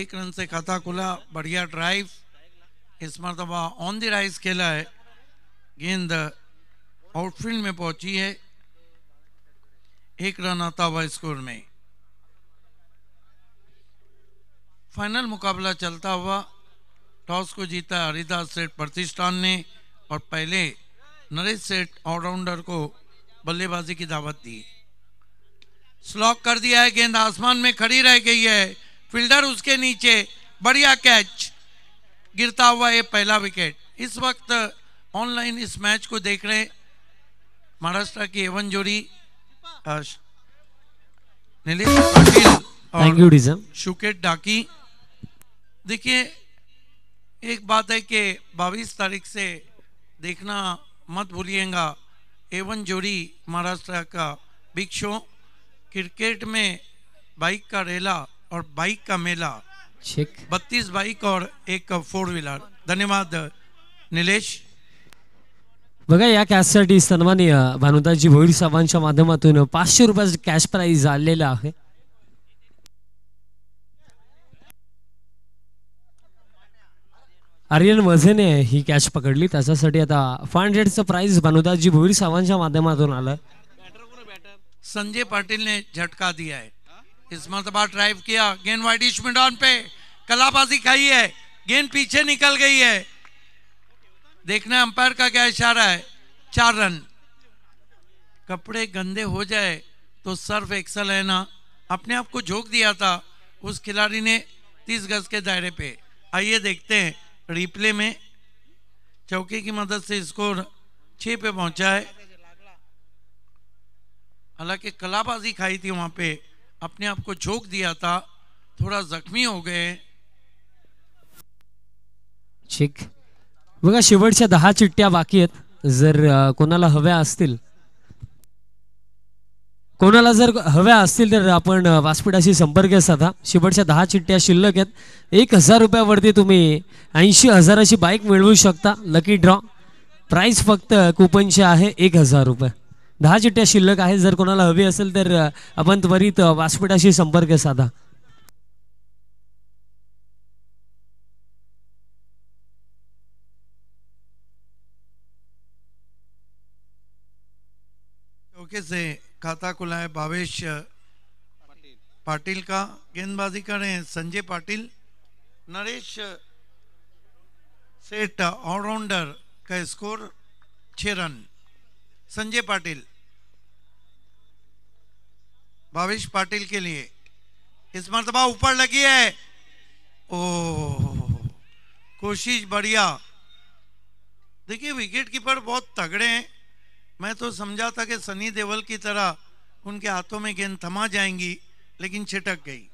एक रन से खाता खुला बढ़िया ड्राइव इस मरतबा ऑन द राइस खेला है गेंद आउटफील्ड में पहुंची है एक रन आता हुआ स्कोर में फाइनल मुकाबला चलता हुआ टॉस को जीता हरिदास सेठ प्रतिष्ठान ने और पहले नरेश सेठ ऑलराउंडर को बल्लेबाजी की दावत दी स्लॉक कर दिया है गेंद आसमान में खड़ी रह गई है फील्डर उसके नीचे बढ़िया कैच गिरता हुआ ये पहला विकेट इस वक्त ऑनलाइन इस मैच को देख रहे महाराष्ट्र की एवन जोड़ी शुकेट डाकी देखिए एक बात है कि बाईस तारीख से देखना मत भूलिएगा एवन जोड़ी महाराष्ट्र का बिग शो क्रिकेट में बाइक का रेला और बाइक का मेला बत्तीस बाइक और एक फोर व्हीलर धन्यवाद निलेश बघा या कॅशसाठी सन्मानीय भानुदाजी भोईर सावांच्या माध्यमातून पाचशे रुपयाचं कॅश प्राईज आलेला आहे आर्यन वझेने ही कॅश पकडली त्याच्यासाठी आता फाय हंड्रेडचं प्राईज भानुदाजी भोईर साहेबांच्या माध्यमातून आलं संजय पाटीलने झटका दिया आहे इस मरतबा ड्राइव किया गेंद वाइड ईस्ट मिडॉन पे कलाबाजी खाई है गेंद पीछे निकल गई है देखना अंपायर का क्या इशारा है चार रन कपड़े गंदे हो जाए तो सर्फ एक्सल है ना अपने आप को झोंक दिया था उस खिलाड़ी ने तीस गज के दायरे पे आइए देखते हैं रिप्ले में चौके की मदद से स्कोर छ पे पहुंचा है हालांकि कलाबाजी खाई थी वहां पे अपने आप को झोंक दिया था थोडा जखमी हो गए ठीक बघा शेवटच्या दहा चिठ्ठ्या बाकी आहेत जर कोणाला हव्या असतील कोणाला जर हव्या असतील तर आपण व्यासपीठाशी संपर्क साधा शेवटच्या दहा चिठ्ठ्या शिल्लक आहेत एक हजार रुपयावरती तुम्ही ऐंशी हजाराची बाईक मिळवू शकता लकी ड्रॉ प्राईस फक्त कुपनची आहे एक हजार रुपये दहा चिठ्ठ्या शिल्लक आहेत जर कोणाला हवी असेल तर आपण त्वरित व्यासपीठाशी संपर्क साधा ओके से खाता खुला है भावेश पाटिल का गेंदबाजी कर रहे हैं संजय पाटिल नरेश सेठ ऑलराउंडर का स्कोर छे रन संजय पाटिल भावेश पाटिल के लिए इस मरतबा ऊपर लगी है ओ कोशिश बढ़िया देखिए विकेट कीपर बहुत तगड़े हैं मैं तो समझा था कि सनी देवल की तरह उनके हाथों में गेंद थमा जाएंगी लेकिन छिटक गई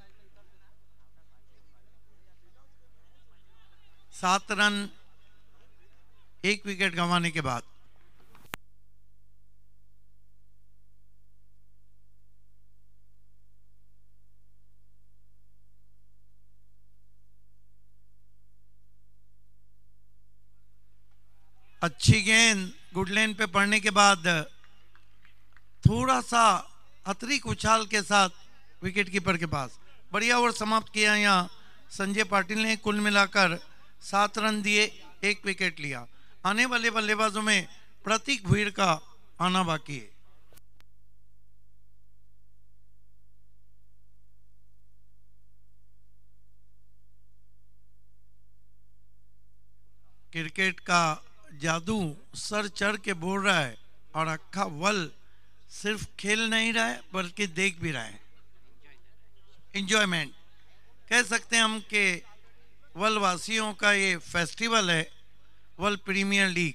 सात रन एक विकेट गंवाने के बाद अच्छी गेंद गुड लेन पे पड़ने के बाद थोड़ा सा अतिरिक्त उछाल के साथ विकेट कीपर के पास बढ़िया ओवर समाप्त किया यहाँ संजय पाटिल ने कुल मिलाकर सात रन दिए एक विकेट लिया आने वाले बल्लेबाजों में प्रतीक भीड़ का आना बाकी है क्रिकेट का जादू सर चढ़ के बोल रहा है और अखा वल सिर्फ खेल नहीं रहा है बल्कि देख भी रहा है इंजॉयमेंट कह सकते हैं हम के वल वासियों का ये फेस्टिवल है वर्ल्ड प्रीमियर लीग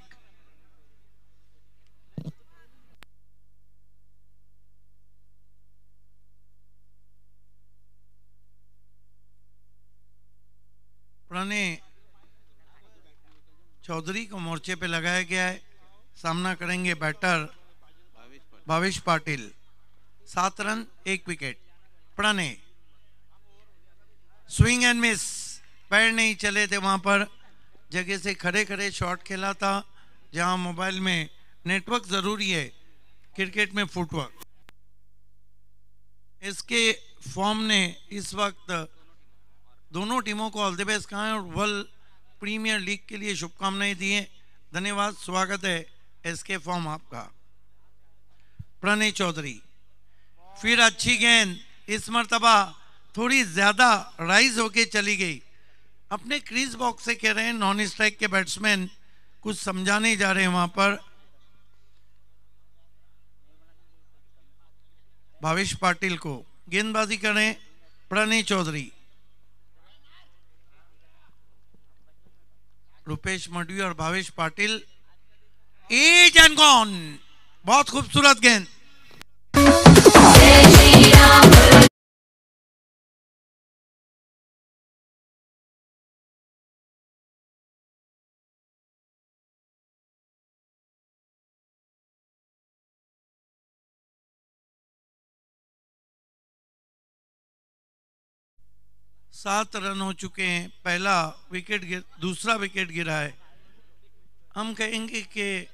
पुराने चौधरी को मोर्चे पे लगाया गया है सामना करेंगे बैटर भावेश पाटिल सात रन एक wicket Pranay swing and miss पैर नहीं चले थे वहां पर जगह से खड़े खड़े शॉट खेला था जहां मोबाइल में नेटवर्क जरूरी है क्रिकेट में फुटवर्क इसके फॉर्म ने इस वक्त दोनों टीमों को ऑल द बेस्ट कहा है और वर्ल्ड प्रीमियर लीग के लिए शुभकामनाएं दी हैं धन्यवाद स्वागत है एसके फॉर्म आपका प्रणय चौधरी फिर अच्छी गेंद इस मरतबा थोड़ी ज़्यादा राइज होके चली गई अपने क्रीज बॉक्स से कह रहे हैं नॉन स्ट्राइक के बैट्समैन कुछ समझाने जा रहे हैं वहां पर भावेश पाटिल को गेंदबाजी करें प्रणय चौधरी रुपेश मडवी और Bhavesh Patil edge and gone बहुत खूबसूरत गेंद सात रन हो चुके हैं पहला विकेट गिर दूसरा विकेट गिरा है हम कहेंगे कि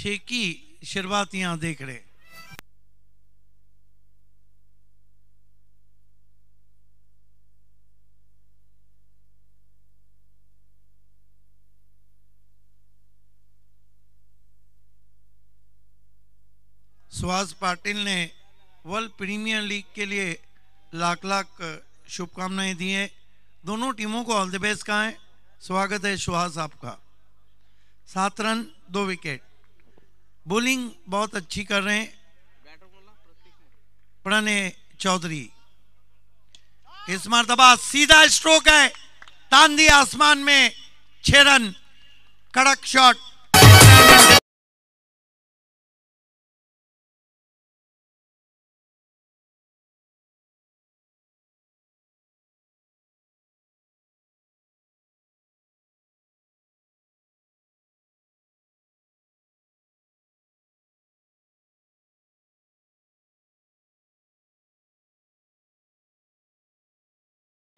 शेकी शुरुआत यहाँ देख रहे सुहास पाटिल ने वर्ल्ड प्रीमियर लीग के लिए लाख लाख शुभकामनाएं दी हैं दोनों टीमों को ऑल द बेस्ट कहा है स्वागत है सुहास आपका सात रन दो विकेट बॉलिंग बहुत अच्छी कर रहे हैं प्रणय चौधरी इस मरतबा सीधा स्ट्रोक है तांदी आसमान में छह रन कड़क शॉट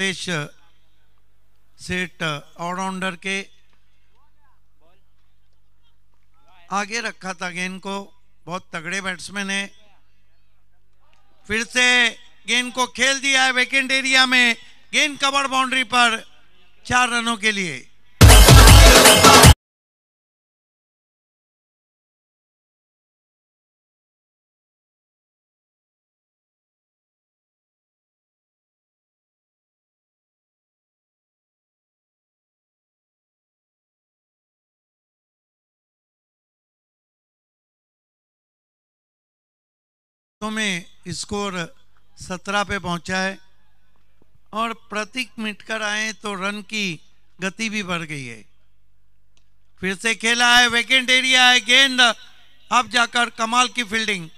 देश सेट ऑलराउंडर के आगे रखा था गेंद को बहुत तगड़े बैट्समैन है फिर से गेंद को खेल दिया है वेकेंट एरिया में गेंद कवर बाउंड्री पर चार रनों के लिए तो में स्कोर सत्रह पे पहुंचा है और प्रतीक मिटकर आए तो रन की गति भी बढ़ गई है फिर से खेला है वेकेंट एरिया है गेंद अब जाकर कमाल की फील्डिंग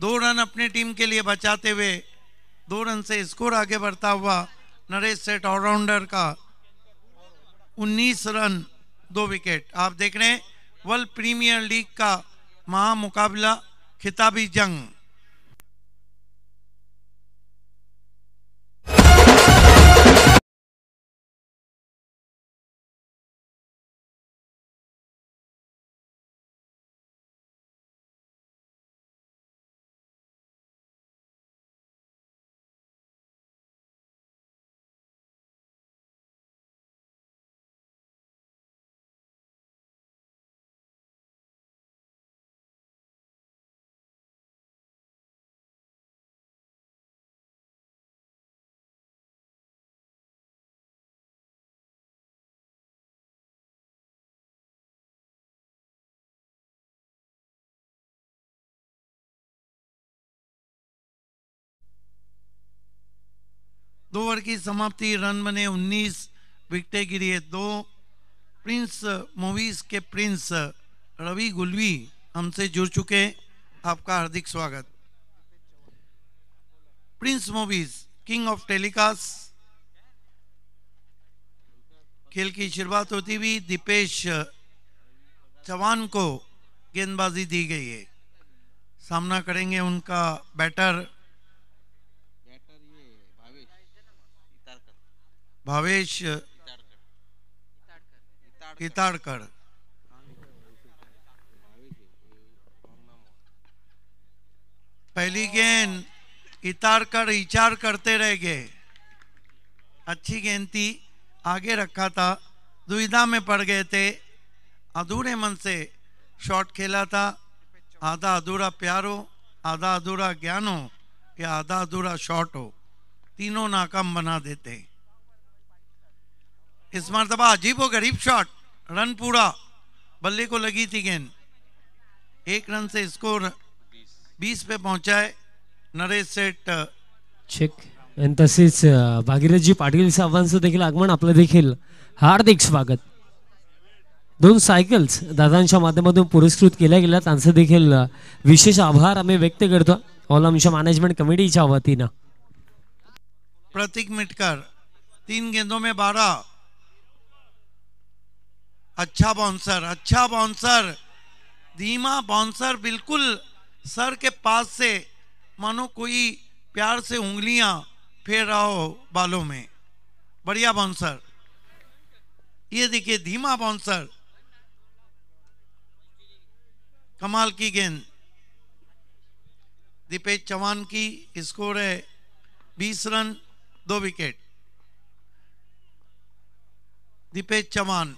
दो रन अपनी टीम के लिए बचाते हुए दो रन से स्कोर आगे बढ़ता हुआ नरेश सेठ ऑलराउंडर का 19 रन दो विकेट आप देख रहे हैं वर्ल्ड प्रीमियर लीग का महामुकाबला खिताबी जंग दो ओवर की समाप्ति रन बने 19 विकटें गिरी दो प्रिंस मूवीज के प्रिंस रवि गुलवी हमसे जुड़ चुके आपका हार्दिक स्वागत Prince Movies king of telecast खेल की शुरुआत होती हुई दीपेश चौहान को गेंदबाजी दी गई है सामना करेंगे उनका बैटर भावेश किताड़कर पहली गेंद इतार कर इचार करते रह गए अच्छी गेंद थी आगे रखा था दुविधा में पड़ गए थे अधूरे मन से शॉट खेला था आधा अधूरा प्यार हो आधा अधूरा ज्ञान हो या आधा अधूरा शॉट हो तीनों नाकाम बना देते हैं इस मरतबा अजीब व गरीब शॉट रन पूरा बल्ले को लगी थी गेंद एक रन से स्कोर 20 पे पहुंचा है नरेश सेट चेक आणि तसेच भागीरथजी पाटील साहेबांचं देखिए आगमन आपलं देखील हार्दिक स्वागत दोन सायकल्स दादांच्या माध्यमातून पुरस्कृत केल्या गेल्या त्यांचं देखील विशेष आभार आम्ही व्यक्त करतो ऑल आमच्या मॅनेजमेंट कमिटीच्या वतीनं प्रतीक मिटकर तीन गेंदों में बारह अच्छा बाउंसर अच्छा बाउंसर धीमा बाउंसर बिल्कुल सर के पास से मानो कोई प्यार से उंगलियां फेर रहा हो बालों में बढ़िया बाउंसर ये देखिए धीमा बाउंसर कमाल की गेंद दीपेश चौहान की स्कोर है बीस रन दो विकेट दीपेश चौहान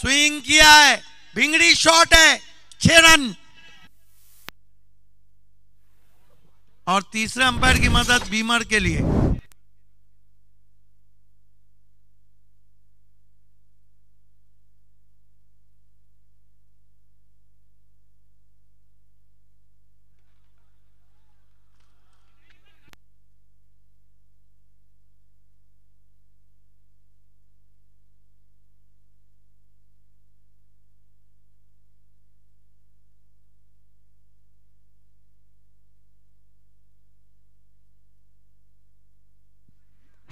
स्विंग किया है भिंगड़ी शॉट है छह रन और तीसरे अंपायर की मदद बीमर के लिए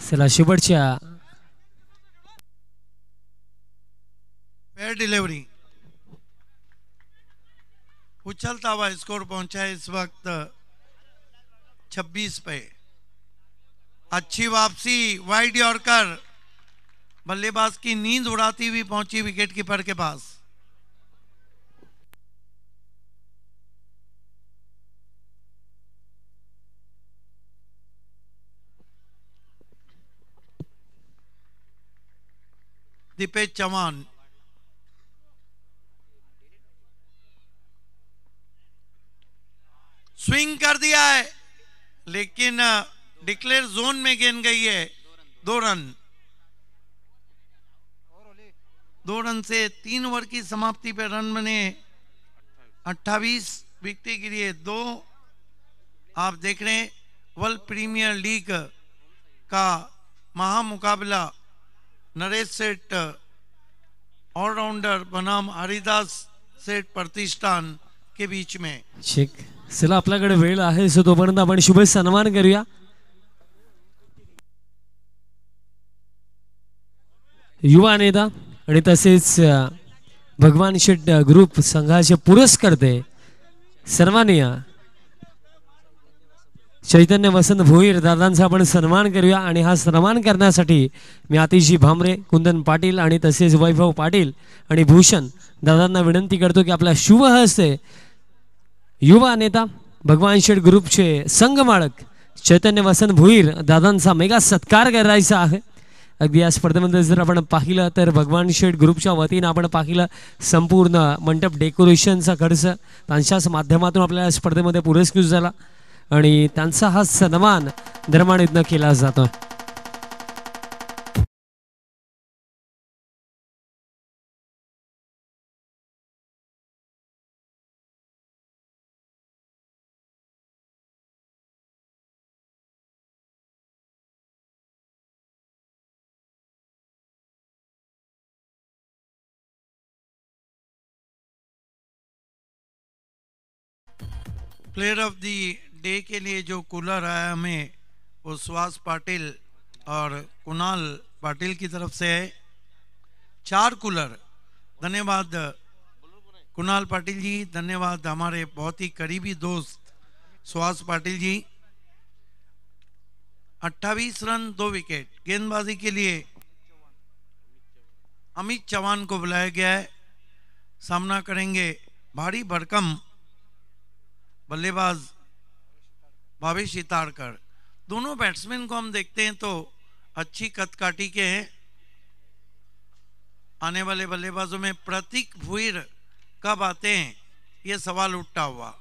चला शुभेच्छा डिलीवरी उछलता हुआ स्कोर पहुंचा है इस वक्त 26 पे अच्छी वापसी वाइड यॉर्कर बल्लेबाज की नींद उड़ाती हुई पहुंची विकेट कीपर के पास दीपेश चौहान स्विंग कर दिया है लेकिन डिक्लेयर जोन में गेंद गई है दो रन दो रन से तीन ओवर की समाप्ति पर रन बने अट्ठावीस विकटे गिरी दो आप देख रहे हैं वर्ल्ड प्रीमियर लीग का महामुकाबला नरेश सेठ ऑलराउंडर बनाम हरिदास सेठ प्रतिष्ठान के बीच में ठीक चला आपल्याकडे वेळ आहे सो तोपर्यंत आपण शुभ सन्मान करूया युवा नेता आणि तसेच भगवान शेट ग्रुप संघाचे पुरस्कर्ते सन्मानिया चैतन्य वसंत भोईर दादांचा आपण सन्मान करूया आणि हा सन्मान करण्यासाठी मी आतिशी भामरे कुंदन पाटील आणि तसेच वैभव पाटील आणि भूषण दादांना विनंती करतो की आपला शुभ हस्ते युवा नेता भगवान शेठ ग्रुपचे संघमाळक चैतन्य वसंत भुईर दादांचा मेगा सत्कार करायचा आहे अगदी या स्पर्धेमध्ये जर आपण पाहिलं तर भगवान शेठ ग्रुपच्या वतीनं आपण पाहिलं संपूर्ण मंडप डेकोरेशनचा खर्च त्यांच्याच माध्यमातून आपल्याला स्पर्धेमध्ये पुरस्कृत झाला आणि त्यांचा हा सन्मान धर्मानिधनं केला जातो प्लेयर ऑफ दी डे के लिए जो कूलर आया हमें वो सुहास पाटिल और कुणाल पाटिल की तरफ से है चार कूलर धन्यवाद कुणाल पाटिल जी धन्यवाद हमारे बहुत ही करीबी दोस्त सुहास पाटिल जी 28 रन दो विकेट गेंदबाजी के लिए अमित चौहान को बुलाया गया है सामना करेंगे भारी भरकम बल्लेबाज भावेश सितारकर दोनों बैट्समैन को हम देखते हैं तो अच्छी कदकाठी के हैं आने वाले बल्लेबाजों में प्रतीक भुईर कब आते हैं ये सवाल उठता हुआ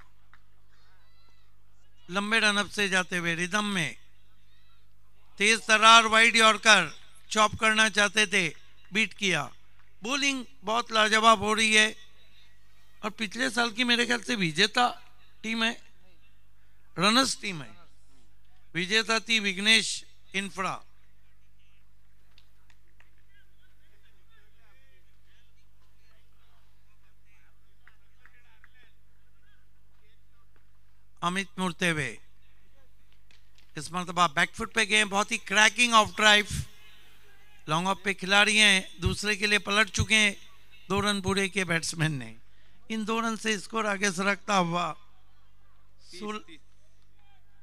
लंबे रनअप से जाते हुए रिदम में तेज तरार वाइड यॉर्कर चॉप करना चाहते थे बीट किया बॉलिंग बहुत लाजवाब हो रही है और पिछले साल की मेरे ख्याल से विजेता टीम है रनर्स टीम है विजेता थी विघ्नेश इंफ्रा अमित मुर्तेवे इस मरतबा बैकफुट तो पे गए बहुत ही cracking off drive long off पे खिलाड़ी हैं दूसरे के लिए पलट चुके हैं दो रन पूरे के बैट्समैन ने इन दो रन से स्कोर आगे सरकता हुआ सोलह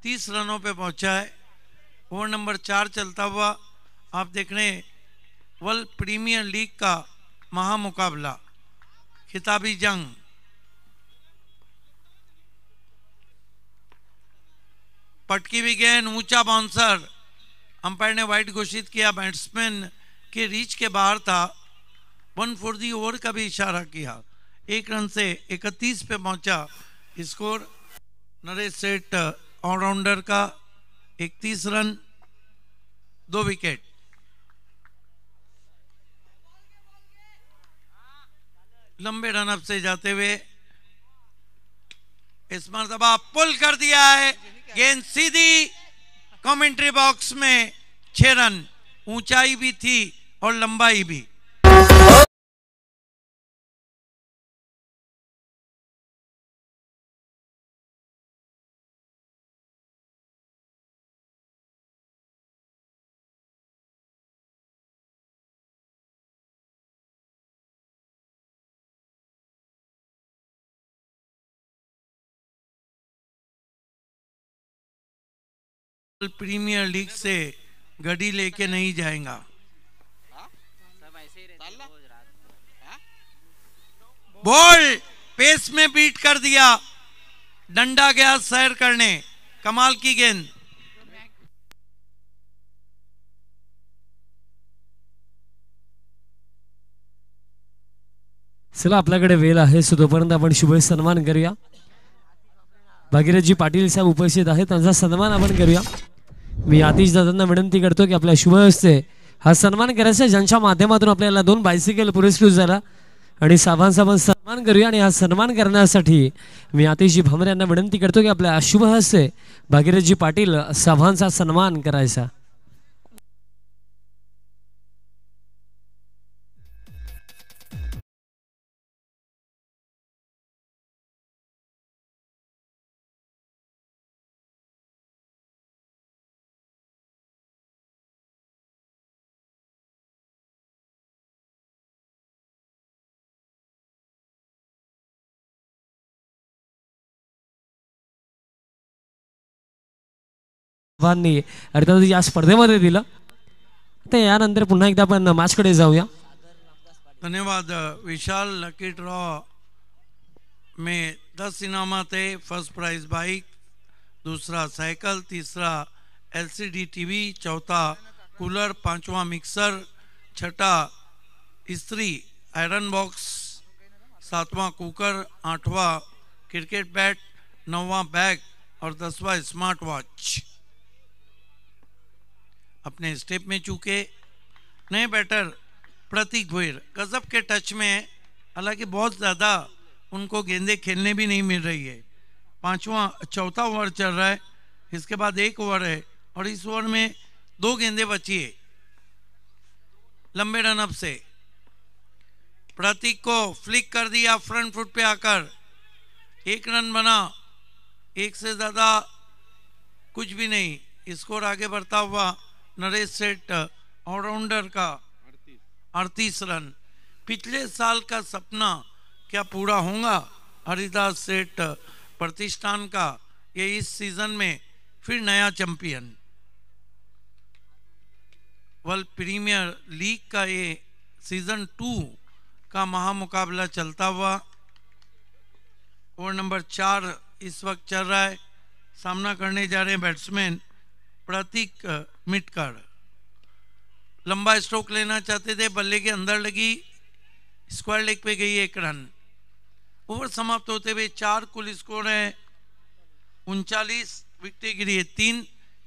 तीस रनों पे पहुंचा है ओवर नंबर चार चलता हुआ आप देख रहे हैं वर्ल्ड प्रीमियर लीग का महामुकाबला खिताबी जंग पटकी भी गेंद ऊंचा बाउंसर अंपायर ने वाइट घोषित किया बैट्समैन के रीच के बाहर था वन फोर दी ओवर का भी इशारा किया एक रन से इकतीस पे पहुंचा स्कोर नरेश सेठ ऑलराउंडर का 31 रन दो विकेट लंबे रनअप से जाते हुए इस मरतबा पुल कर दिया है गेंद सीधी कमेंट्री बॉक्स में छह रन ऊंचाई भी थी और लंबाई भी प्रीमियर लीग से गड्डी लेके नहीं जाएगा बॉल पेस में बीट कर दिया डंडा गया सैर करने कमाल की गेंद चला अपने कड़े वेल है सो तो अपन शुभ सन्मान करूया भागीरथजी पाटिल साहब उपस्थित है त्यांचा सन्मान आपण मी आतिश दादांना विनंती करतो की आपल्या शुभहस्ते हा सन्मान करायचा ज्यांच्या माध्यमातून आपल्याला दोन बायसिकल पुरस्कृत झाला आणि साभान सन्मान करूया आणि हा सन्मान करण्यासाठी मी आतिशजी भमरे यांना विनंती करतो की आपल्या हस्ते भागीरथजी पाटील साभांचा सन्मान करायचा वांनी अर्थात या स्पर्धेमध्ये दिलं तर यानंतर पुन्हा एकदा आपण माझकडे जाऊ धन्यवाद विशाल लकी ड्रॉ में दस इनाम थे फर्स्ट प्राइज बाइक दूसरा साइकिल तीसरा एलसीडी टीवी चौथा कूलर पांचवा मिक्सर छठा इस्त्री आयरन बॉक्स सातवां कुकर आठवां क्रिकेट बैट नौवां बैग और दसवां स्मार्ट वॉच अपने स्टेप में चूके नए बैटर प्रतीक भोईर गज़ब के टच में है हालांकि बहुत ज़्यादा उनको गेंदे खेलने भी नहीं मिल रही है पांचवा चौथा ओवर चल रहा है इसके बाद एक ओवर है और इस ओवर में दो गेंदे बची है लंबे रनअप से प्रतीक को फ्लिक कर दिया फ्रंट फुट पे आकर एक रन बना एक से ज़्यादा कुछ भी नहीं स्कोर आगे बढ़ता हुआ नरेश सेठ ऑलराउंडर का अड़तीस रन पिछले साल का सपना क्या पूरा होगा हरिदास सेठ प्रतिष्ठान का ये इस सीजन में फिर नया चैंपियन वर्ल्ड प्रीमियर लीग का ये सीजन टू का महामुकाबला चलता हुआ ओवर नंबर चार इस वक्त चल रहा है सामना करने जा रहे हैं बैट्समैन प्रतीक मिटकर लंबा स्ट्रोक लेना चाहते थे बल्ले के अंदर लगी स्क्वायर लेग पे गई एक रन ओवर समाप्त होते हुए चार कुल स्कोर है उनचालीस विकटे गिरी है तीन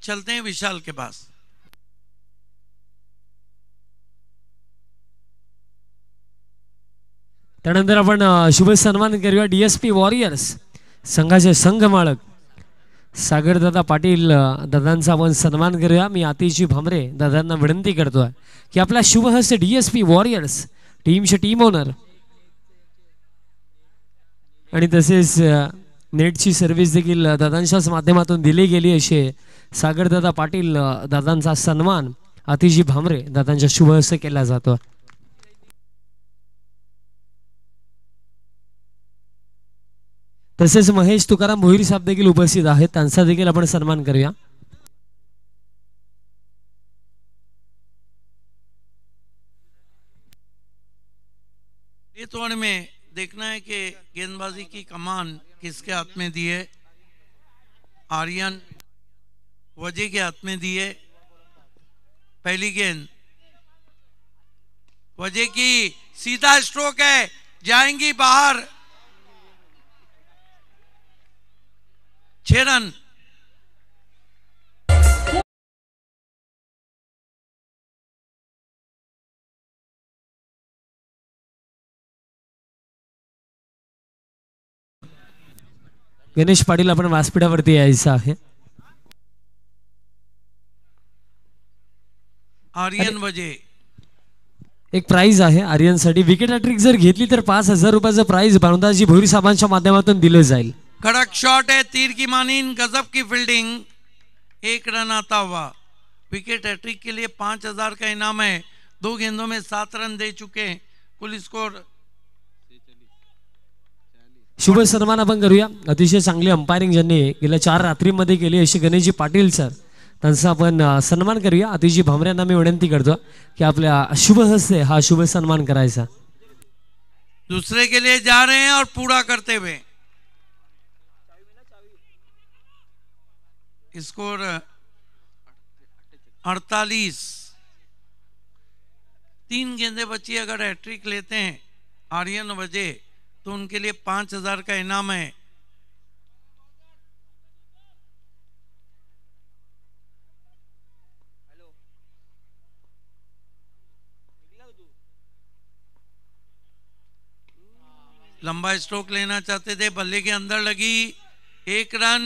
चलते हैं विशाल के पास त्यानंतर आपण शुभेच्छा सन्मानित करूया डीएसपी वॉरियर्स संघाचे संघ मालक सागरदादा पाटील दादांचा आपण सन्मान करूया मी आतिशी भामरे दादांना विनंती करतो आहे की आपला शुभहस्य डी एस पी वॉरियर्स टीमचे टीम ओनर आणि तसेच नेटची सर्व्हिस देखील दादांच्याच माध्यमातून दिली गेली असे सागरदादा पाटील दादांचा सन्मान आतिशी भामरे दादांच्या शुभहस्य केला जातो तसेच महेश तुकार भोईर साहब देखी उपस्थित है देखी अपन सन्म्न कर में देखना है कि गेंदबाजी की कमान किसके हाथ में दी है आर्यन वजे के हाथ में दी है पहली गेंद वजे की सीधा स्ट्रोक है जाएंगी बाहर చేరన్ गणेश पाटील आपण व्यासपीठावरती यायचं आहे आर्यन वजे एक प्राइज आहे आर्यन साठी विकेट अट्रिक जर घेतली तर पाच हजार रुपयाचं प्राइज भानुदासजी भोरी साहेबांच्या माध्यमातून दिलं जाईल कड़क शॉट है तीर की मानीन गजब की फील्डिंग एक रन आता हुआ विकेट हैट्रिक के लिए पांच हजार का इनाम है दो गेंदों में सात रन दे चुके हैं कुल स्कोर शुभ सन्मान अपन करूया अतिशय चांगली अंपायरिंग जैसे गे चार रात्रीमध्ये केली अशी गणेशजी पाटील सर तन आपण सन्मान करूया अतिशय भामरे मैं विनंती करतो कि आप शुभ हस्ते हा शुभ सन्मान कराए दूसरे के लिए जा रहे हैं और पूरा करते हुए स्कोर अड़तालीस तीन गेंदे बची अगर हैट्रिक लेते हैं आर्यन वजे तो उनके लिए पांच हजार का इनाम है लंबा स्ट्रोक लेना चाहते थे बल्ले के अंदर लगी एक रन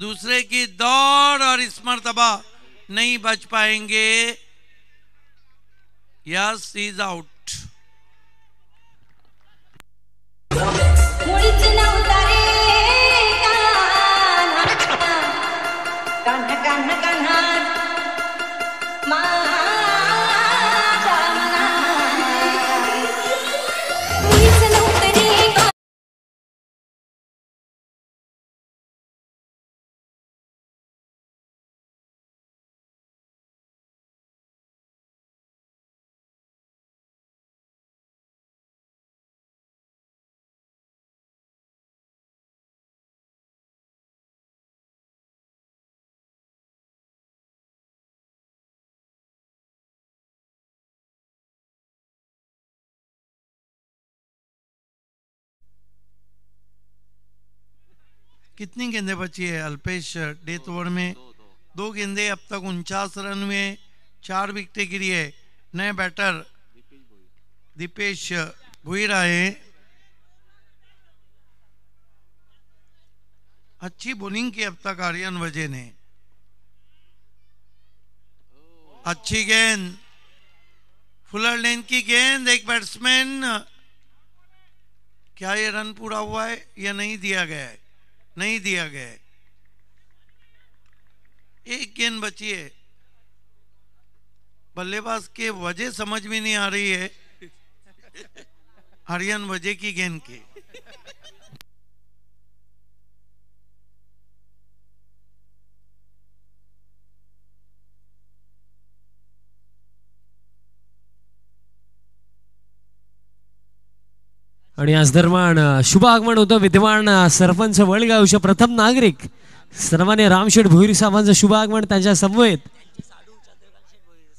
दूसरे की दौड़ और स्मरतबा नहीं बच पाएंगे यस इज आउट कितनी गेंदे बची है अल्पेश डेथ ओवर में दो गेंदे अब तक उनचास रन में चार विकटें गिरी है नए बैटर दीपेश भुईरा है अच्छी बॉलिंग की अब तक आर्यन वजे ने अच्छी गेंद फुलर लेंथ की गेंद एक बैट्समैन क्या ये रन पूरा हुआ है या नहीं दिया गया है नहीं दिया गया एक गेंद बची है बल्लेबाज के वजह समझ में नहीं आ रही है हरियन वजह की गेंद की आणि आज दरम्यान शुभ आगमन होतं विद्यमान सरपंच वळगावचे प्रथम नागरिक सर्वांनी रामशेठ भोईरी साहेबांचं शुभ आगमन त्यांच्या समवेत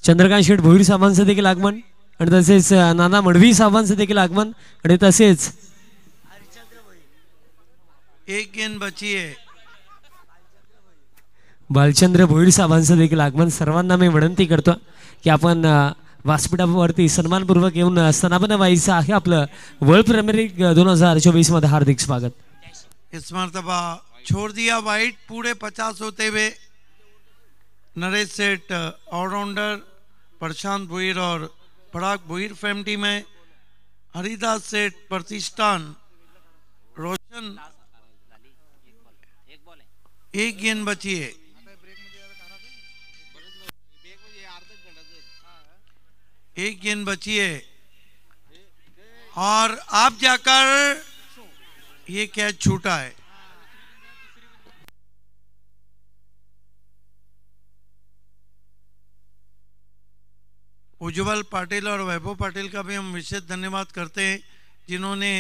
चंद्रकांत शेठ भोईर साहेबांचं देखील आगमन आणि तसेच नाना मडवी साहेबांचं देखील आगमन आणि तसेच एक गेन बची आहे बालचंद्र भोईर साहेबांचं देखील आगमन सर्वांना मी विनंती करतो की आपण व्यासपीठावरती सन्मानपूर्वक येऊन स्तनापन व्हायचं आहे आपलं वर्ल्ड प्रीमियर दोन हजार चोवीस मध्ये हार्दिक स्वागत इस मरतबा तो छोड़ दिया वाइट पूरे पचास होते हुए नरेश सेठ ऑलराउंडर प्रशांत भुईर और पराग भुईर फैमिली में हरिदास सेठ प्रतिष्ठान रोशन एक गेंद बची है एक गेंद बची है और आप जाकर ये कैच छूटा है उज्जवल पाटिल और वैभव पाटिल का भी हम विशेष धन्यवाद करते हैं जिन्होंने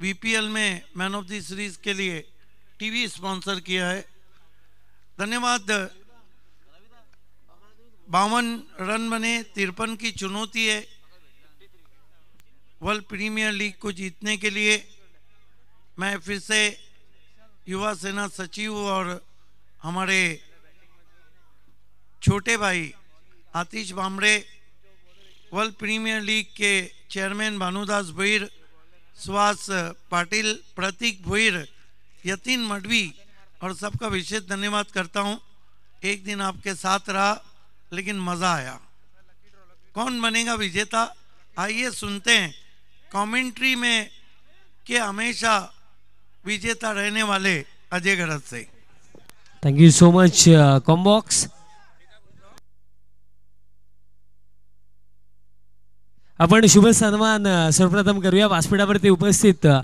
बीपीएल में मैन ऑफ द सीरीज के लिए टीवी स्पॉन्सर किया है धन्यवाद बावन रन बने तिरपन की चुनौती है वर्ल्ड प्रीमियर लीग को जीतने के लिए मैं फिर से युवा सेना सचिव और हमारे छोटे भाई Atish Bhamde world premier league के चेयरमैन भानुदास भुईर सुहास पाटिल प्रतीक भुईर यतीन मडवी और सबका विशेष धन्यवाद करता हूँ एक दिन आपके साथ रहा लेकिन मजा आया कौन बनेगा विजेता आइए सुनते हैं कमेंट्री में के हमेशा विजेता रहने वाले अजय गरज से थैंक यू सो मच कॉम्बॉक्स अपन शुभ सन्म्न uh, सर्वप्रथम करूया व्यासपीठावरती उपस्थित uh,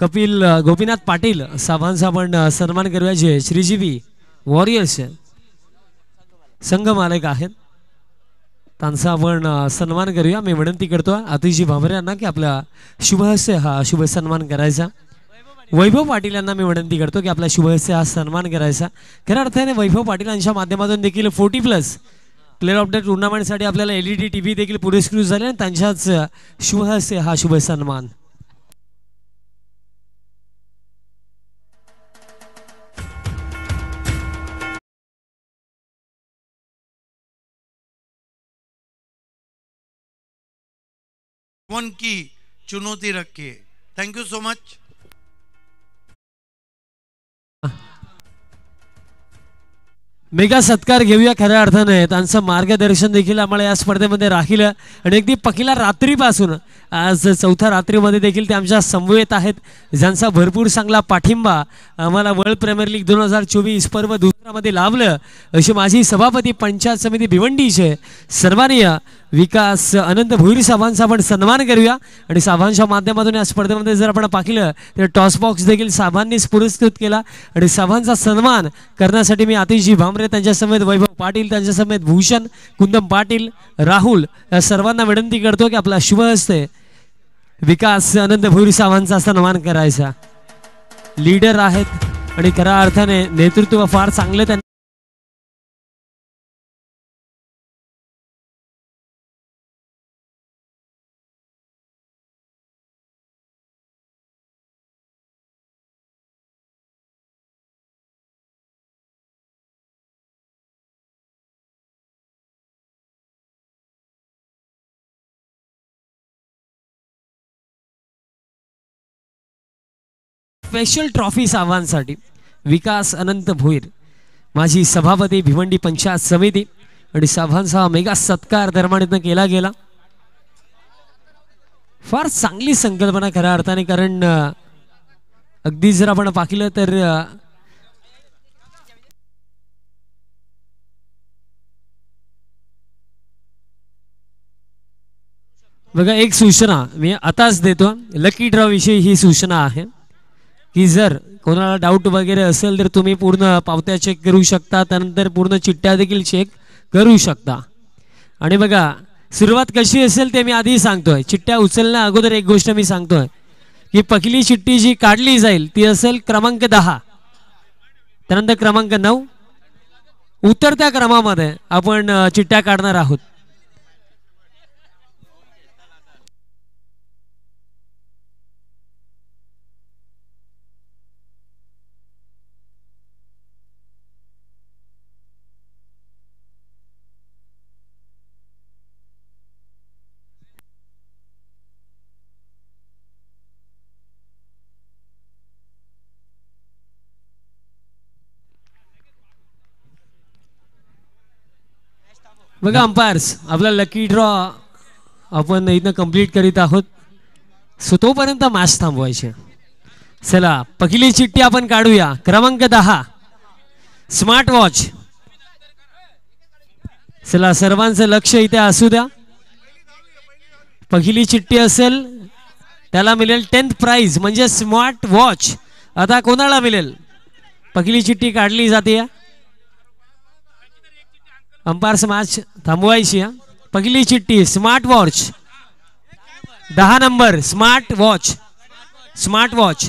कपिल uh, गोपीनाथ पाटिल साहेबांचा आपण सन्मान करूया जे श्रीजीवी वॉरियर्स मालक आहेत त्यांचा आपण सन्मान करूया मी विनंती करतो अतिशय भामरे यांना की आपला शुभहस्य हा शुभ सन्मान करायचा वैभव पाटील यांना मी विनंती करतो की आपला शुभहस्य हा सन्मान करायचा खऱ्या अर्थाने वैभव पाटील यांच्या माध्यमातून देखील forty plus player of the टुर्नामेंटसाठी आपल्याला L E D T V देखील पुरस्कृत झाले आणि त्यांच्याच शुभहस्य हा शुभ सन्मान कौन की चुनौती रखी thank you so much mega सत्कार घेऊया खऱ्या अर्थाने त्यांचं मार्गदर्शन देखील आम्हाला या स्पर्धेमध्ये राहिलं आणि अगदी पकिला रात्रीपासून आज चौथ्या रात्रीमध्ये देखील ते आमच्या समवेत आहेत ज्यांचा भरपूर चांगला पाठिंबा आम्हाला वर्ल्ड प्रीमियर लीग दोन हजार चोवीस पर्व दुसऱ्यामध्ये लावलं अशी माझी सभापती पंचायत समिती भिवंडीचे सर्वांनी विकास अनंत भुईरी साहबांचा आपण सन्मान करूया आणि साभांच्या माध्यमातून या स्पर्धेमध्ये जर आपण पाहिलं तर टॉस बॉक्स देखील साभांनी पुरस्कृत केला आणि साभांचा सन्मान करण्यासाठी मी आतिशजी भामरे त्यांच्यासमेत वैभव पाटील त्यांच्यासमेत भूषण कुंदम पाटील राहुल या सर्वांना विनंती करतो की आपला शुभ असते विकास अनंत भुईरी साहबांचा सन्मान करायचा लीडर आहेत आणि खऱ्या अर्थाने नेतृत्व फार चांगलं त्यांनी स्पेशल ट्रॉफी सावांसाठी विकास अनंत भुईर माझी सभापती भिवंडी पंचायत समिती आणि सावा मेगा सत्कार धर्माणीतनं केला गेला फार चांगली संकल्पना खऱ्या अर्थाने कारण अगदी जर आपण पाहिलं तर बघा एक सूचना मी आताच देतो लकी ड्रॉ विषयी ही सूचना आहे की जर कोणाला डाऊट वगैरे असेल तर तुम्ही पूर्ण पावत्या चेक करू शकता त्यानंतर पूर्ण चिठ्ठ्या देखील चेक करू शकता आणि बघा सुरुवात कशी असेल ते मी आधी सांगतोय चिठ्ठ्या उचलण्या अगोदर एक गोष्ट मी सांगतोय की पहिली चिठ्ठी जी काढली जाईल ती असेल क्रमांक दहा त्यानंतर क्रमांक नऊ उतरत्या क्रमामध्ये आपण चिठ्ठ्या काढणार आहोत बघा अंपायर्स आपला लकी ड्रॉ आपण इथं कम्प्लीट करीत आहोत सो तोपर्यंत मॅच थांबवायचे चला पहिली चिठ्ठी आपण काढूया क्रमांक दहा स्मार्ट वॉच चला सर्वांचं लक्ष इथे असू द्या पहिली चिठ्ठी असेल त्याला मिळेल टेन्थ प्राइज म्हणजे स्मार्ट वॉच आता कोणाला मिळेल पहिली चिठ्ठी काढली जाते अंपायर्स समाज थांबवायची पहिली चिठ्ठी स्मार्ट वॉच दहा number smart watch smart watch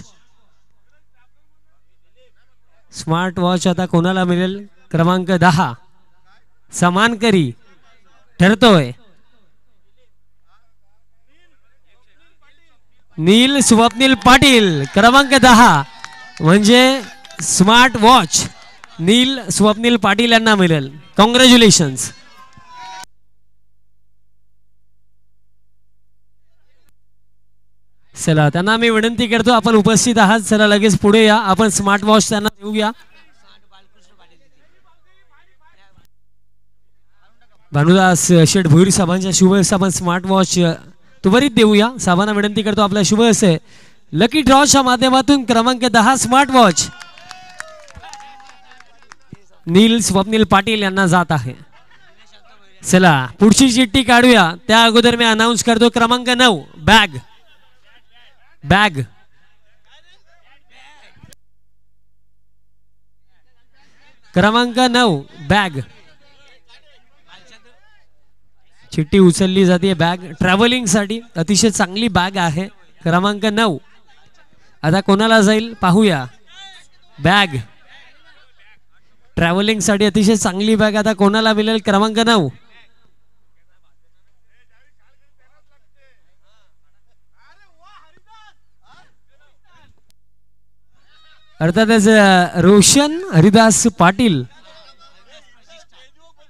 smart watch आता कोणाला मिळेल क्रमांक दहा समान करी ठरतोय नील स्वप्नील पाटील क्रमांक दहा म्हणजे स्मार्ट वॉच नील स्वप्नील पाटील यांना मिळेल कॉंग्रॅच्युलेशन चला त्यांना मी विनंती करतो आपण उपस्थित आहात चला लगेच पुढे या आपण स्मार्ट वॉच त्यांना देऊया भानुदास शेठ भुईर साहेबांच्या शुभ आपण स्मार्ट वॉच त्वरित देऊया साहेबांना विनंती करतो आपल्या शुभेच्छा लकी ड्रॉच्या माध्यमातून क्रमांक दहा स्मार्ट वॉच नील स्वप्नील पाटील यांना जात आहे चला पुढची चिठ्ठी काढूया त्या अगोदर मी अनाऊन्स करतो क्रमांक नऊ बॅग बॅग क्रमांक नऊ बॅग चिठ्ठी उचलली जाते बॅग साठी अतिशय चांगली बॅग आहे क्रमांक नऊ आता कोणाला जाईल पाहूया बॅग ट्रॅव्हलिंगसाठी अतिशय चांगली बॅग आता कोणाला मिळेल क्रमांक नऊ अर्थातच रोशन हरिदास पाटील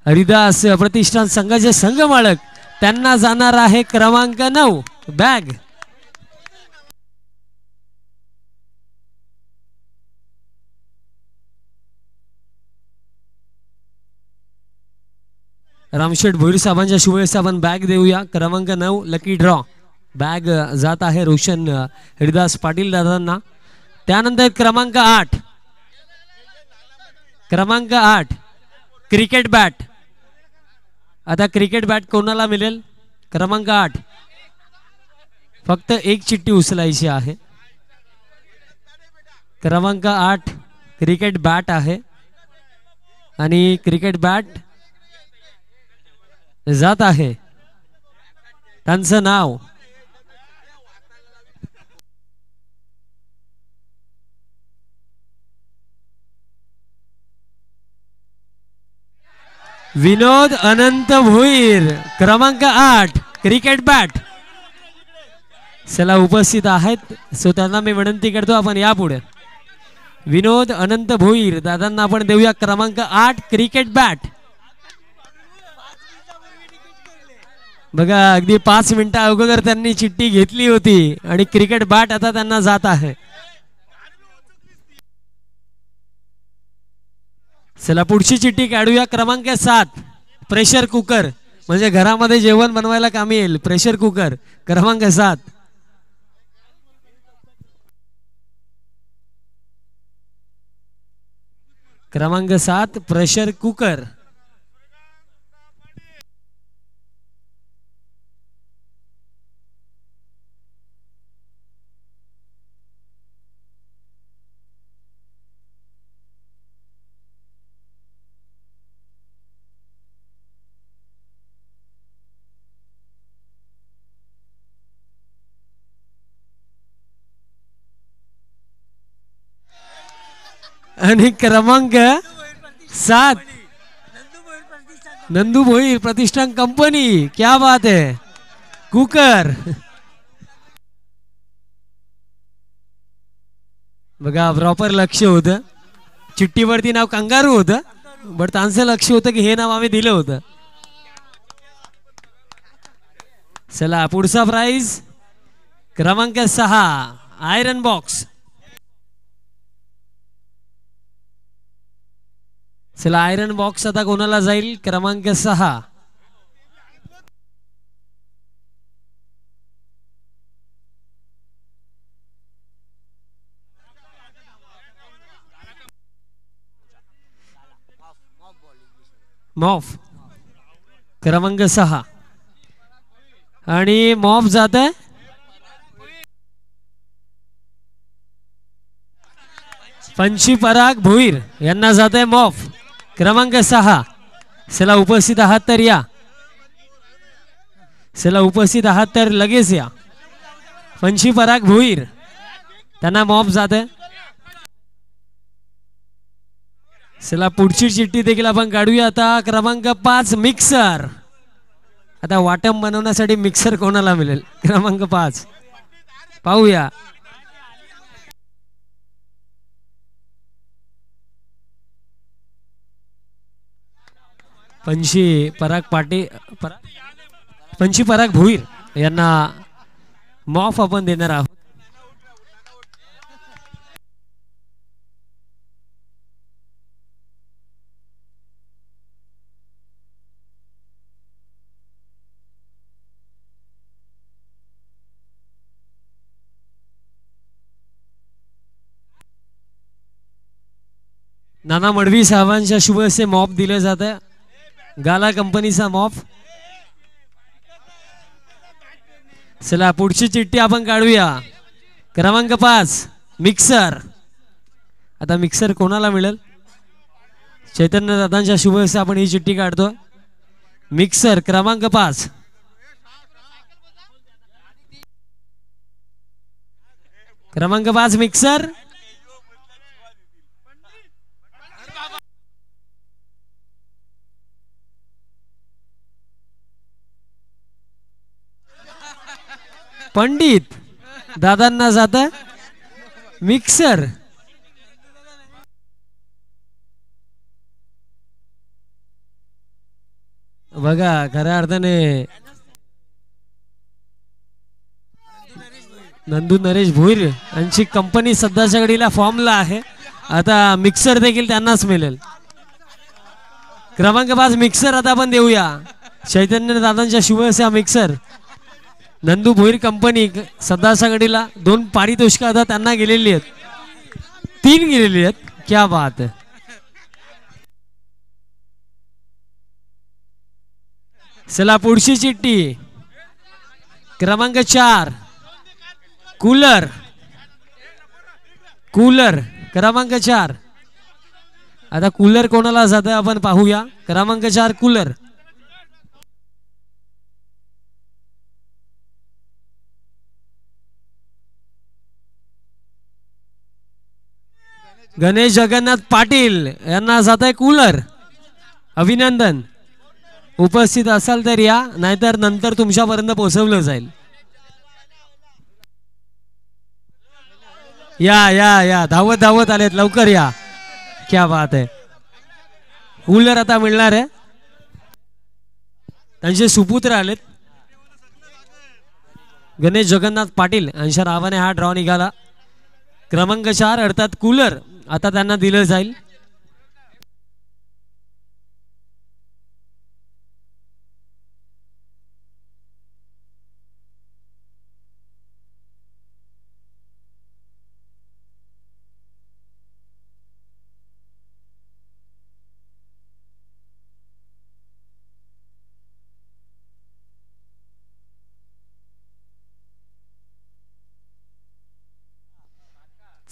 हरिदास प्रतिष्ठान संघाचे संघ मालक त्यांना जाणार आहे क्रमांक नऊ बॅग रामशेठ भोईर साहेबांच्या शिवळे साहेबां बॅग देऊया क्रमांक नऊ लकी ड्रॉ बॅग जात आहे रोशन हरिदास पाटील दादांना त्यानंतर क्रमांक आठ क्रमांक आठ क्रिकेट बॅट आता क्रिकेट बॅट कोणाला मिळेल क्रमांक आठ फक्त एक चिठ्ठी उचलायची आहे क्रमांक आठ क्रिकेट बॅट आहे आणि क्रिकेट बॅट जात आहे त्यांचं नाव विनोद अनंत भुईर, क्रमांक आठ क्रिकेट बॅट चला उपस्थित आहेत सो त्यांना मी विनंती करतो आपण यापुढे विनोद अनंत भुईर, दादांना आपण देऊया क्रमांक आठ क्रिकेट बॅट बघा अगदी पाच मिनिटा अगोदर त्यांनी चिठ्ठी घेतली होती आणि क्रिकेट बॅट आता त्यांना जात आहे चला पुढची चिठ्ठी काढूया क्रमांक सात प्रेशर कुकर म्हणजे घरामध्ये जेवण बनवायला काम येईल प्रेशर कुकर क्रमांक सात क्रमांक सात प्रेशर कुकर आणि क्रमांक सात नंदू भोई प्रतिष्ठान कंपनी क्या बात है कुकर बघा प्रॉपर लक्ष होतं चिठ्ठीवरती नाव कंगारू होतं बट त्यांचं लक्ष होतं की हे नाव आम्ही दिलं होतं चला पुढचा प्राइज क्रमांक सहा आयरन बॉक्स चला आयरन बॉक्स आता कोणाला जाईल क्रमांक सहा मॉफ क्रमांक सहा आणि मॉफ जात आहे पराग भुईर यांना जात आहे मॉफ क्रमांक सहा सेला उपस्थित आहात तर या सेला उपस्थित आहात तर लगेच या पंशी पराग भुईर त्यांना मॉप जात सेला पुढची चिठ्ठी देखील आपण काढूया आता क्रमांक पाच मिक्सर आता वाटम बनवण्यासाठी मिक्सर कोणाला मिळेल क्रमांक पाच पाहूया पंशी पराग पाटी पराग पंशी पराग भुईर यांना मॉफ आपण देणार आहोत नाना मडवी साहेबांच्या शुभ असे मॉप दिलं आहे गाला कंपनीचा मॉफ चला पुढची चिठ्ठी आपण काढूया क्रमांक पाच मिक्सर आता मिक्सर कोणाला मिळेल चैतन्य दादांच्या शुभेच्छा आपण ही चिठ्ठी काढतो मिक्सर क्रमांक पाच क्रमांक पाच मिक्सर पंडित दादांना जात मिक्सर बघा खऱ्या अर्थाने नंदू नरेश भुईर यांची कंपनी सध्याच्या घडीला फॉर्मला आहे आता मिक्सर देखील त्यांनाच मिळेल क्रमांक पाच मिक्सर आता आपण देऊया चैतन्य दादांच्या शिवसेना मिक्सर नंदू भोईर कंपनी सदासागडीला दोन पारितोषिक आता त्यांना गेलेली आहेत तीन गेलेली आहेत क्या बात चला पुढची चिठ्ठी क्रमांक चार कूलर कूलर क्रमांक चार आता कूलर कोणाला जात आपण पाहूया क्रमांक चार कूलर गणेश जगन्नाथ पाटील यांना जात आहे कूलर अभिनंदन उपस्थित असाल तर या नाहीतर नंतर तुमच्यापर्यंत पोहोचवलं जाईल या या या धावत धावत आलेत लवकर या क्या बात आहे कूलर आता मिळणार आहे त्यांचे सुपुत्र आलेत गणेश जगन्नाथ पाटील यांच्या नावाने हा ड्रॉ निघाला क्रमांक चार अर्थात कूलर आता त्यांना दिलं जाईल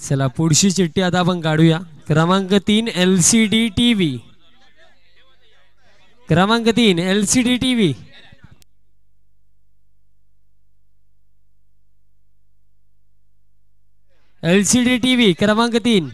चला पुढची चिठ्ठी आता आपण काढूया क्रमांक तीन एल सी डी क्रमांक तीन L C D TV L C D क्रमांक तीन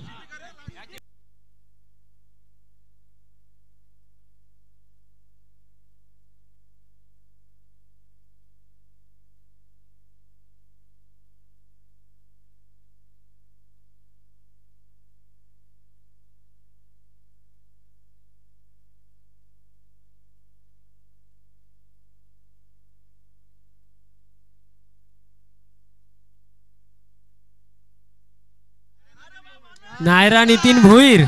नायरा नितीन भोईर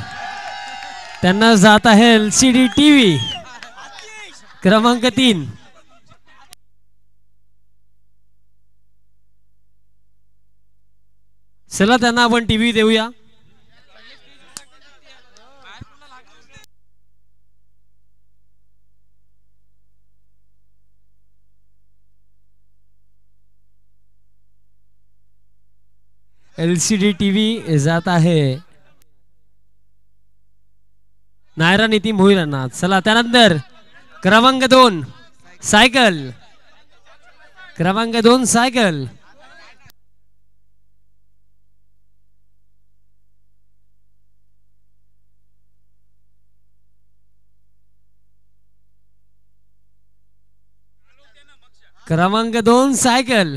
त्यांना जात आहे L C D T V क्रमांक तीन चला त्यांना आपण टी व्ही देऊया L C D T V जात आहे नायरा नितीन भोईरांना चला त्यानंतर क्रमांक दोन सायकल क्रमांक दोन सायकल क्रमांक दोन सायकल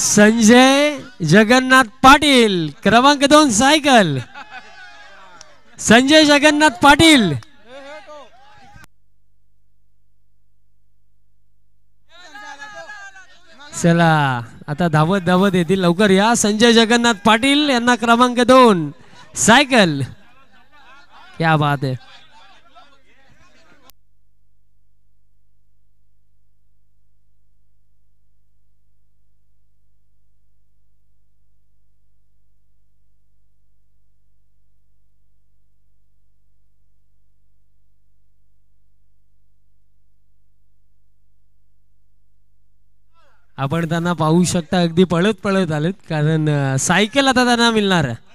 संजय जगन्नाथ पाटील क्रमांक दोन सायकल संजय जगन्नाथ पाटील चला आता धावत धावत येतील लवकर या संजय जगन्नाथ पाटील यांना क्रमांक दोन सायकल क्या बात आहे आपण त्यांना पाहू शकता अगदी पळत पळत आलेत कारण सायकल आता त्यांना मिळणार आहे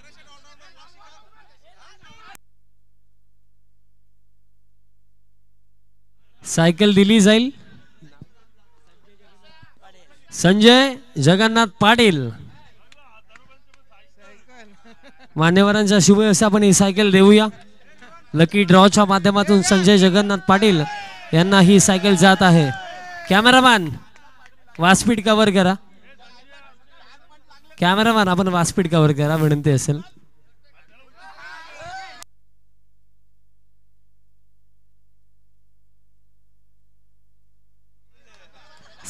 सायकल दिली जाईल संजय जगन्नाथ पाटील मान्यवरांच्या असे आपण ही सायकल देऊया लकी ड्रॉच्या माध्यमातून संजय जगन्नाथ पाटील यांना ही सायकल जात आहे कॅमेरामॅन वासपीठ कव्हर करा कॅमेरामॅन आपण वासपीठ कव्हर करा विनंती असेल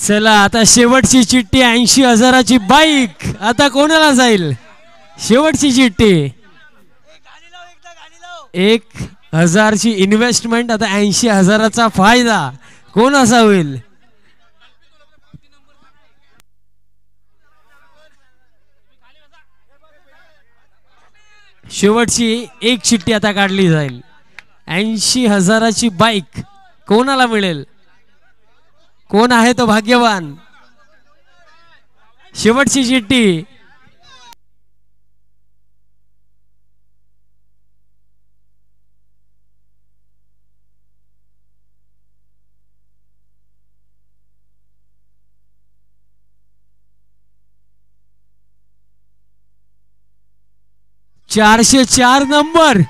चला आता शेवटची चिठ्ठी ऐंशी हजाराची बाईक आता कोणाला जाईल शेवटची चिठ्ठी एक हजारची इन्व्हेस्टमेंट आता ऐंशी हजाराचा फायदा कोण असा होईल शेवटची एक चिट्टी आता काढली जाईल ऐंशी हजाराची बाईक कोणाला मिळेल कोण आहे तो भाग्यवान शेवटची चिट्टी चारशे चार नंबर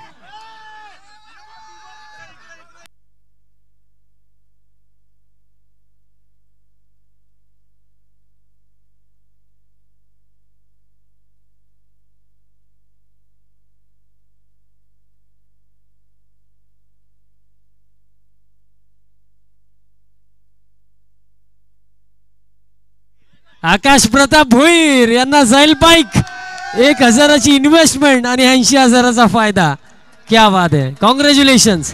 आकाश प्रताप भुईर यांना जाईल बाईक एक हजाराची इन्व्हेस्टमेंट आणि ऐंशी हजाराचा फायदा क्या बात आहे कॉंग्रॅच्युलेशन्स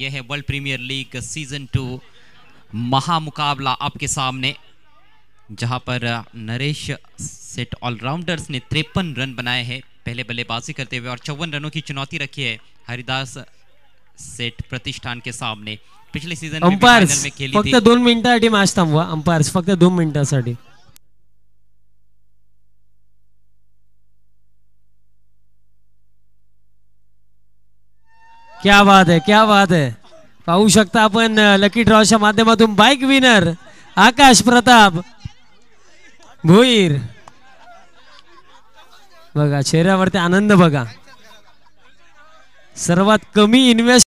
यह है world premier league season two महामुकाबला आपके सामने जहां पर नरेश सेट ऑलराउंडर्स ने तिरपन रन बनाए हैं पहले बल्लेबाजी करते हुए और चौवन रनों की चुनौती रखी है हरिदास सेट प्रतिष्ठान के सामने पिछले सीजन में, में खेली थी दोन मिनट मॅच फिर अंपायर्स फक्त दोन मिनिटांसाठी क्या बात आहे क्या बात आहे पाहू शकता आपण लकी ड्रॉच्या माध्यमातून बाईक विनर आकाश प्रताप भोईर बघा चेहऱ्यावरती आनंद बघा सर्वात कमी इन्व्हेस्ट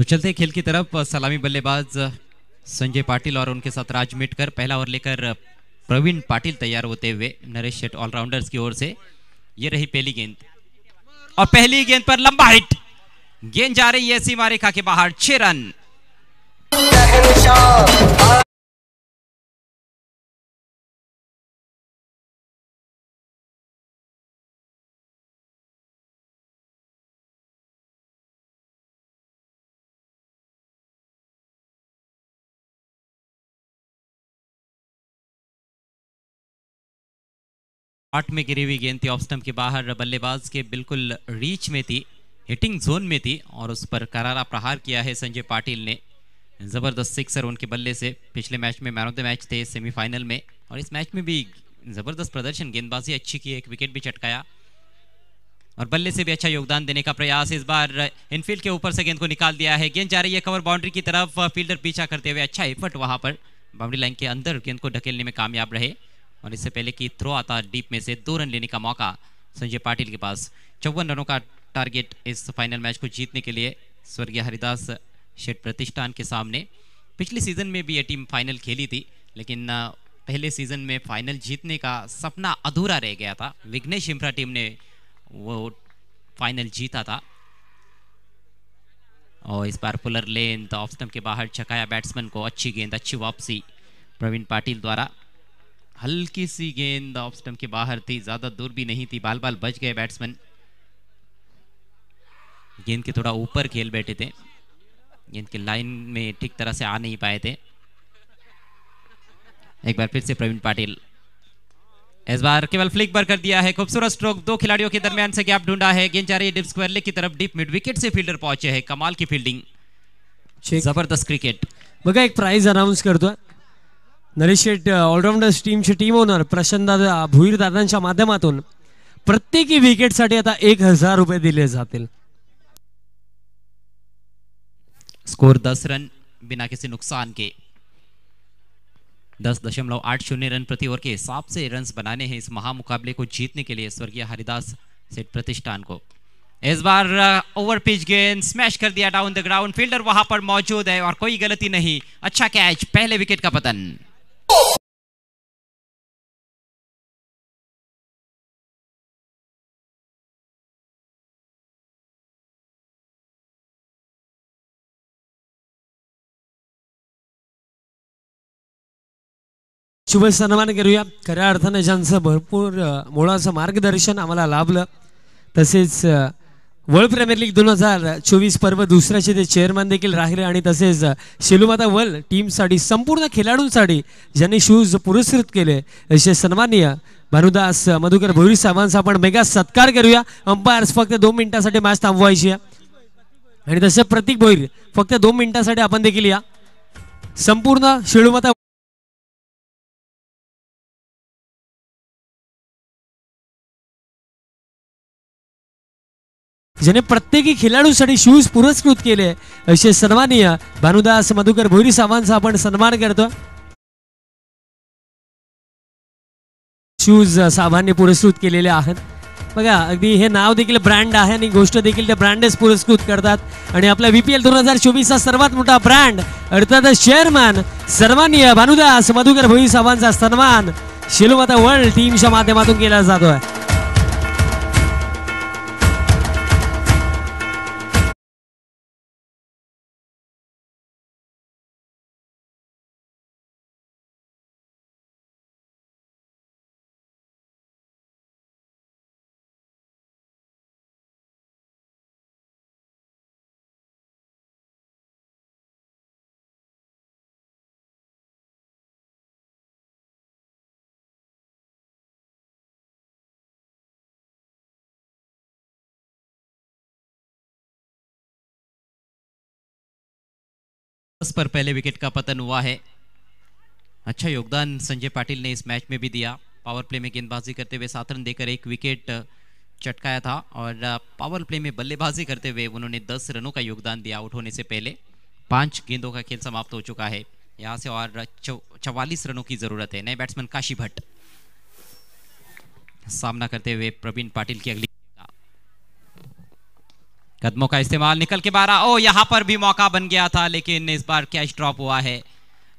तो चलते खेल की तरफ सलामी बल्लेबाज संजय पाटिल और उनके साथ राज मिटकर पहला ओवर लेकर प्रवीण पाटिल तैयार होते हुए नरेश शेट ऑलराउंडर्स की ओर से ये रही पहली गेंद और पहली गेंद पर लंबा हिट गेंद जा रही है सीमा रेखा के बाहर छह रन आठ में गिरी हुई गेंद थी ऑफ स्टम्प के बाहर बल्लेबाज के बिल्कुल रीच में थी हिटिंग जोन में थी और उस पर करारा प्रहार किया है संजय पाटिल ने ज़बरदस्त सिक्सर उनके बल्ले से पिछले मैच में मैन ऑफ द मैच थे सेमीफाइनल में और इस मैच में भी ज़बरदस्त प्रदर्शन गेंदबाजी अच्छी की एक विकेट भी चटकाया और बल्ले से भी अच्छा योगदान देने का प्रयास इस बार इनफील्ड के ऊपर से गेंद को निकाल दिया है गेंद जा रही है कवर बाउंड्री की तरफ फील्डर पीछा करते हुए अच्छा एफर्ट वहां पर बाउंड्री लाइन के अंदर गेंद को ढकेलने में कामयाब रहे और इससे पहले की थ्रो आता डीप में से दो रन लेने का मौका संजय पाटिल के पास चौवन रनों का टारगेट इस फाइनल मैच को जीतने के लिए स्वर्गीय हरिदास शेठ प्रतिष्ठान के सामने पिछले सीजन में भी यह टीम फाइनल खेली थी लेकिन पहले सीजन में फाइनल जीतने का सपना अधूरा रह गया था विघ्नेश इम्फ्रा टीम ने वो फाइनल जीता था और इस बार पुलर लेन ऑफ स्टम्प के बाहर छकाया बैट्समैन को अच्छी गेंद अच्छी वापसी प्रवीण पाटिल द्वारा हल्की सी गेंद ऑफ स्टम्प के बाहर थी ज्यादा दूर भी नहीं थी बाल बाल बच गए बैट्समैन गेंद के थोड़ा ऊपर खेल बैठे थे गेंद के लाइन में ठीक तरह से आ नहीं पाए थे एक बार फिर से प्रवीण पाटिल इस बार केवल फ्लिक बर कर दिया है खूबसूरत स्ट्रोक दो खिलाड़ियों के दरमियान से गैप ढूंढा है गेंद जा रही है डिप स्क्वायर लेग की तरफ डीप मिड विकेट से फील्डर पहुंचे है कमाल की फील्डिंग जबरदस्त क्रिकेट बगा एक प्राइज अनाउंस कर दो नरेश शेट टीम से टीम ओनर प्रशांत दादा भुईर दादांच्या माध्यमातून विकेट विकेटसाठी आता एक हजार रुपये दिले जातील स्कोर दस रन बिना किसी नुकसान के दस दशमलव आठ शून्य रन प्रति ओवर के हिसाब से रन बनाने हैं इस महामुकाबले को जीतने के लिए स्वर्गीय हरिदास सेठ प्रतिष्ठान को इस बार ओवर पिच गेंद स्मैश कर दिया डाउन द ग्राउंड फील्डर वहां पर मौजूद है और कोई गलती नहीं अच्छा कैच पहले विकेट का पतन शुभ सन्मान करूया खऱ्या अर्थानं ज्यांचं भरपूर मुळाचं मार्गदर्शन आम्हाला लाभलं तसेच वर्ल्ड प्रीमियर लीग दोन हजार चोवीस पर्व दुसऱ्याचे ते चेअरमॅन देखील राहिले आणि तसेच शिलुमाता वर्ल्ड टीमसाठी संपूर्ण खेळाडूंसाठी ज्यांनी शूज पुरस्कृत केले असे सन्माननीय भानुदास मधुकर भोरी साहेबांचा आपण मेगा सत्कार करूया अंपायर्स फक्त दोन मिनिटांसाठी मॅच थांबवायची आणि तसे प्रतीक भोईर फक्त दोन मिनिटांसाठी आपण देखील या संपूर्ण माता ज्याने प्रत्येकी खेळाडूसाठी शूज पुरस्कृत केले असे सन्मानीय भानुदास मधुकर भोईरी सावांचा आपण सन्मान करतो शूज साभांनी पुरस्कृत केलेले आहेत बघा अगदी हे नाव देखील ब्रँड आहे आणि गोष्ट देखील ते ब्रँड पुरस्कृत करतात आणि आपला व्ही पी एल दोन हजार चोवीसचा सर्वात मोठा ब्रँड अर्थातच चेअरमॅन सर्वांनी भानुदास मधुकर भोई सावांचा सन्मान शिलोमाता वर्ल्ड टीमच्या माध्यमातून केला जातोय ओवर्स पर पहले विकेट का पतन हुआ है अच्छा योगदान संजय पाटिल ने इस मैच में भी दिया पावर प्ले में गेंदबाजी करते हुए सात रन देकर एक विकेट चटकाया था और पावर प्ले में बल्लेबाजी करते हुए उन्होंने दस रनों का योगदान दिया आउट होने से पहले पांच गेंदों का खेल समाप्त हो चुका है यहाँ से और चौवालीस रनों की जरूरत है नए बैट्समैन काशी भट्ट सामना करते हुए प्रवीण पाटिल की अगली कदमों का इस्तेमाल निकल के बारह ओ यहाँ पर भी मौका बन गया था लेकिन इस बार कैच ड्रॉप हुआ है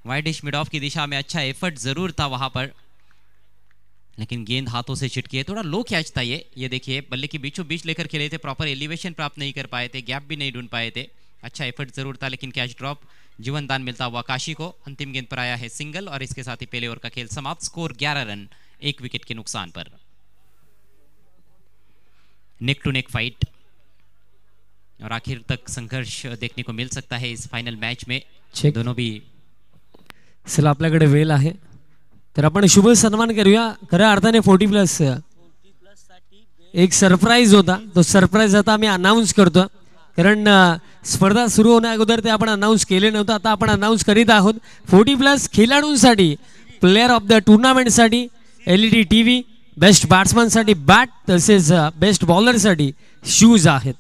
वाइडिश मिड ऑफ की दिशा में अच्छा एफर्ट जरूर था वहां पर लेकिन गेंद हाथों से छिटकी है थोड़ा लो कैच था ये ये देखिए बल्ले के बीचों बीच लेकर खेले थे प्रॉपर एलिवेशन प्राप्त नहीं कर पाए थे गैप भी नहीं ढूंढ पाए थे अच्छा एफर्ट जरूर था लेकिन कैच ड्रॉप जीवन दान मिलता हुआ काशी को अंतिम गेंद पर आया है सिंगल और इसके साथ ही पहले ओवर का खेल समाप्त स्कोर ग्यारह रन एक विकेट के नुकसान पर नेक टू नेक फाइट और आखिर तक संघर्ष देखने को मिल सकता है इस फाइनल मैच में दोनों भी चला आपल्याकडे वेल आहे तर आपण शुभ सन्मान करूया खऱ्या अर्थाने फोर्टी प्लस एक सरप्राईज होता तो सरप्राईज आता आम्ही अनाऊन्स करतो कारण स्पर्धा सुरू होण्या अगोदर ते आपण अनाऊन्स केले नव्हतं आता आपण अनाऊन्स करीत आहोत फोर्टी प्लस खेळाडूंसाठी प्लेअर ऑफ द टुर्नामेंटसाठी L E D T V best बॅट्समनसाठी बॅट तसेच बेस्ट बॉलरसाठी शूज आहेत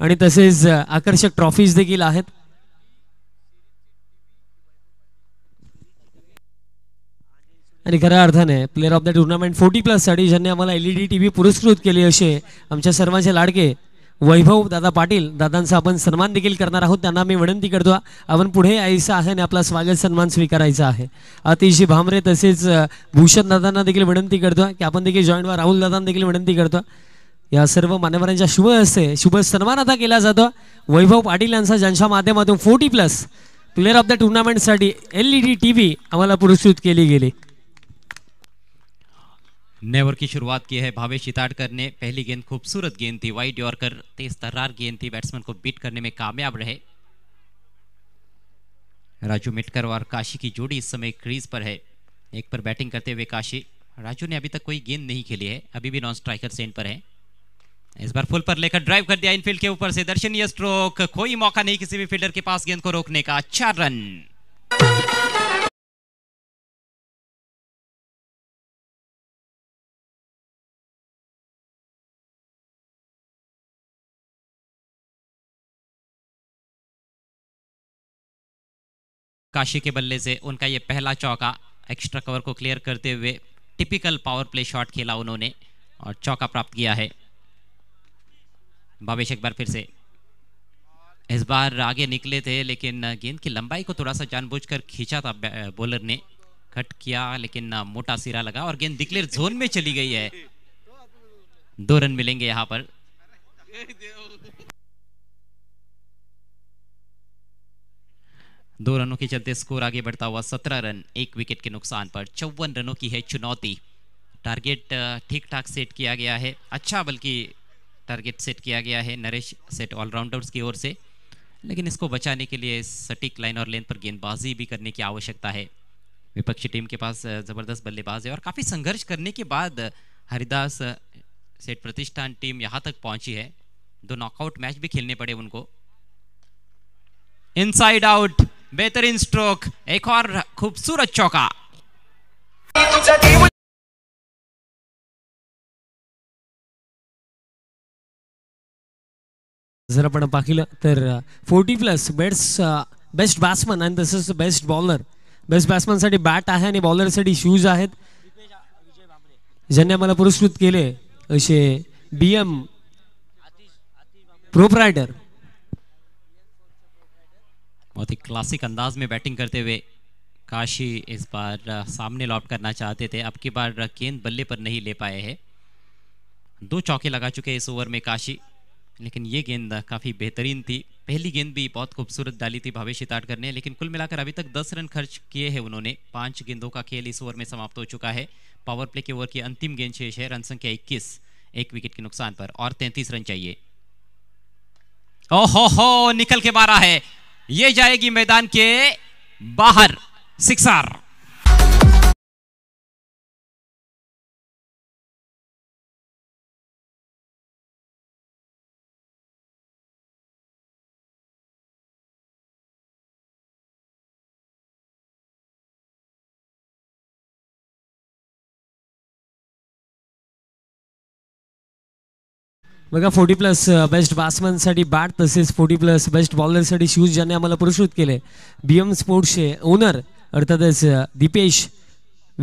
आणि तसेच आकर्षक ट्रॉफीज देखील आहेत आणि खऱ्या अर्थाने player of the tournament forty साठी ज्यांनी आम्हाला LED TV D T V पुरस्कृत केली असे आमच्या सर्वांचे लाडके वैभव दादा पाटील दादांचा आपण सन्मान देखील करणार आहोत त्यांना मी विनंती करतो आपण पुढे यायचं आहे आणि आपला स्वागत सन्मान स्वीकारायचा आहे अतिशय भामरे तसेच भूषण दादांना देखील विनंती करतो की आपण देखील जॉईंट व्हा राहुल दादांना देखील विनंती करतो या सर्व मान्यवर शुभ हस्ते शुभ सन्म्न आता केला वैभव पाटिल यांचा मध्यम forty plus player of the tournament सा एलईडी टीवी आम पुरस्कृत के पुरस्कृत केली गेली नेवर की शुरुआत की है भावेश चिताड़कर ने पहली गेंद खूबसूरत गेंद थी वाइड यॉर्कर तेज तर्रार गेंद थी बैट्समैन को बीट करने में कामयाब रहे राजू मिटकर और काशी की जोड़ी इस समय क्रीज पर है एक पर बैटिंग करते हुए काशी राजू ने अभी तक कोई गेंद नहीं खेली है अभी भी नॉन स्ट्राइकर सेंट पर है इस बार फुल पर लेकर ड्राइव कर दिया इनफील्ड के ऊपर से दर्शनीय स्ट्रोक कोई मौका नहीं किसी भी फील्डर के पास गेंद को रोकने का अच्छा रन काशी के बल्ले से उनका यह पहला चौका एक्स्ट्रा कवर को क्लियर करते हुए टिपिकल पावर प्ले शॉट खेला उन्होंने और चौका प्राप्त किया है भावेश एक बार फिर से इस बार आगे निकले थे लेकिन गेंद की लंबाई को थोड़ा सा जानबूझकर खींचा था बॉलर ने कट किया लेकिन मोटा सिरा लगा और गेंद डिक्लेयर जोन में चली गई है दो रन मिलेंगे यहाँ पर दो रनों के चलते स्कोर आगे बढ़ता हुआ सत्रह रन एक विकेट के नुकसान पर चौवन रनों की है चुनौती टारगेट ठीक ठाक सेट किया गया है अच्छा बल्कि टारगेट सेट किया गया है नरेश सेट ऑलराउंडर्स की ओर से लेकिन इसको बचाने के लिए सटीक लाइन और लेंथ पर गेंदबाजी भी करने की आवश्यकता है विपक्षी टीम के पास ज़बरदस्त बल्लेबाज है और काफ़ी संघर्ष करने के बाद हरिदास सेट प्रतिष्ठान टीम यहाँ तक पहुंची है दो नॉकआउट मैच भी खेलने पड़े उनको इनसाइड आउट बेहतरीन स्ट्रोक एक और खूबसूरत चौका जर आप forty plus bats best best and and is best bowler best सा बैट है बॉलर सा शूज है जैसे मैं पुरस्कृत के लिए बी एम बहुत ही क्लासिक अंदाज में बैटिंग करते हुए काशी इस बार सामने लॉट करना चाहते थे अब की बार गेंद बल्ले पर नहीं ले पाए हैं दो चौके लगा चुके हैं इस ओवर में काशी लेकिन ये गेंद काफ़ी बेहतरीन थी पहली गेंद भी बहुत खूबसूरत डाली थी भावेश हिताटकर ने लेकिन कुल मिलाकर अभी तक दस रन खर्च किए हैं उन्होंने पांच गेंदों का खेल इस ओवर में समाप्त हो चुका है पावर प्ले के ओवर की अंतिम गेंद शेष है रन संख्या इक्कीस एक विकेट के नुकसान पर और तैंतीस रन चाहिए ओहो हो निकल के मारा है ये जाएगी मैदान के बाहर सिक्सार बोर्टी प्लस बेस्ट सा बैट तसे फोर्टी प्लस बेस्ट बॉलर सा शूज जैसे आम पुरस्कृत के लिए बी एम स्पोर्ट्सचे ओनर अर्थात दीपेश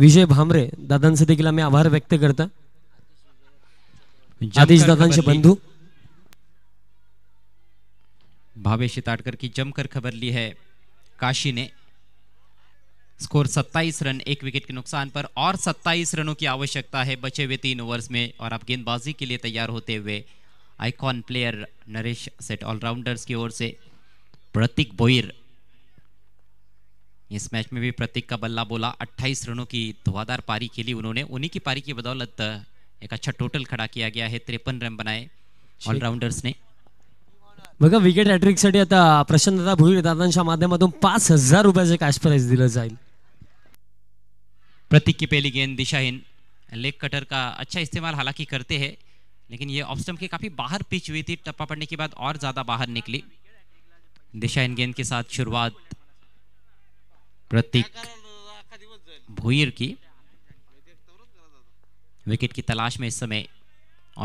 विजय भामरे दादा दादांचं देखी आम्मी आभार व्यक्त करता आदेश दादांचे बंधु भावेश ताटकर की जमकर खबर ली है काशी ने स्कोर 27 रन एक विकेट के नुकसान पर और 27 रनों की आवश्यकता है बचे हुए तीन ओवर्स में और आप गेंदबाजी के लिए तैयार होते हुए icon player Naresh Shet allrounders की ओर से प्रतीक बोईर इस मैच में भी प्रतीक का बल्ला बोला 28 रनों की धुआधार पारी खेली उन्होंने उन्हीं की पारी की बदौलत एक अच्छा टोटल खड़ा किया गया है त्रेपन रन बनाए ने बघा विकेट साठी आता प्रशांत दादा दादांच्या माध्यमातून पाच हजार रुपयाचे कॅश प्राइज दिलं जाईल प्रतीक की पहिली गेंद दिशाहीन लेग कटर का अच्छा इस्तेमाल हालांकि करते है लेकिन ये ऑफ स्टम्प के काफ़ी बाहर पिच हुई थी टप्पा पड़ने के बाद और ज़्यादा बाहर निकली दिशा इन गेंद के साथ शुरुआत प्रतीक भुईर की विकेट की तलाश में इस समय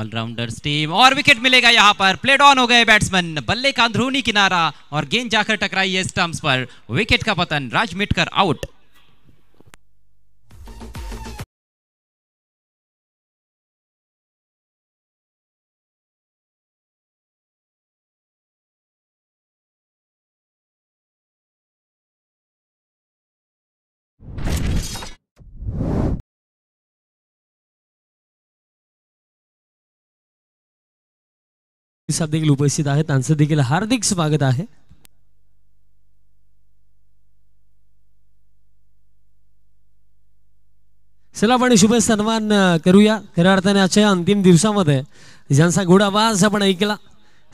ऑलराउंडर टीम और विकेट मिलेगा यहां पर प्लेड ऑन हो गए बैट्समैन बल्ले का अंदरूनी किनारा और गेंद जाकर टकराई है स्टम्प पर विकेट का पतन राज मिटकर आउट साहेब देखील उपस्थित आहेत त्यांचं देखील हार्दिक स्वागत आहे चला आपण शुभ सन्मान करूया खऱ्या अर्थाने आजच्या अंतिम दिवसामध्ये ज्यांचा आवाज आपण ऐकला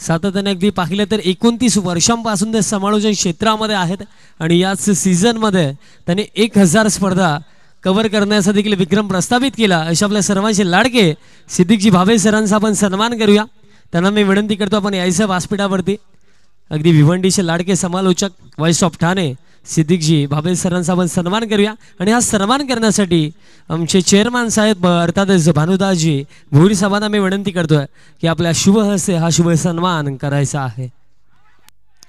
सातत्याने अगदी पाहिलं तर एकोणतीस वर्षांपासून ते समालोचन क्षेत्रामध्ये आहेत आणि याच मध्ये त्यांनी एक हजार स्पर्धा कव्हर करण्याचा देखील विक्रम प्रस्थापित केला अशा आपल्या सर्वांचे लाडके सिद्धिकजी भावे सरांचा आपण सन्मान करूया त्यांना मी विनंती करतो आपण यायचं व्यासपीठावरती अगदी भिवंडीचे लाडके समालोचक व्हॉइस ऑफ ठाणे सिद्दीकजी भाबे सरांचा आपण सन्मान करूया आणि हा सन्मान करण्यासाठी आमचे चेअरमॅन साहेब अर्थातच भानुदासजी भोरी साहेबांना मी विनंती करतोय की आपल्या शुभ हस्ते हा शुभ सन्मान करायचा आहे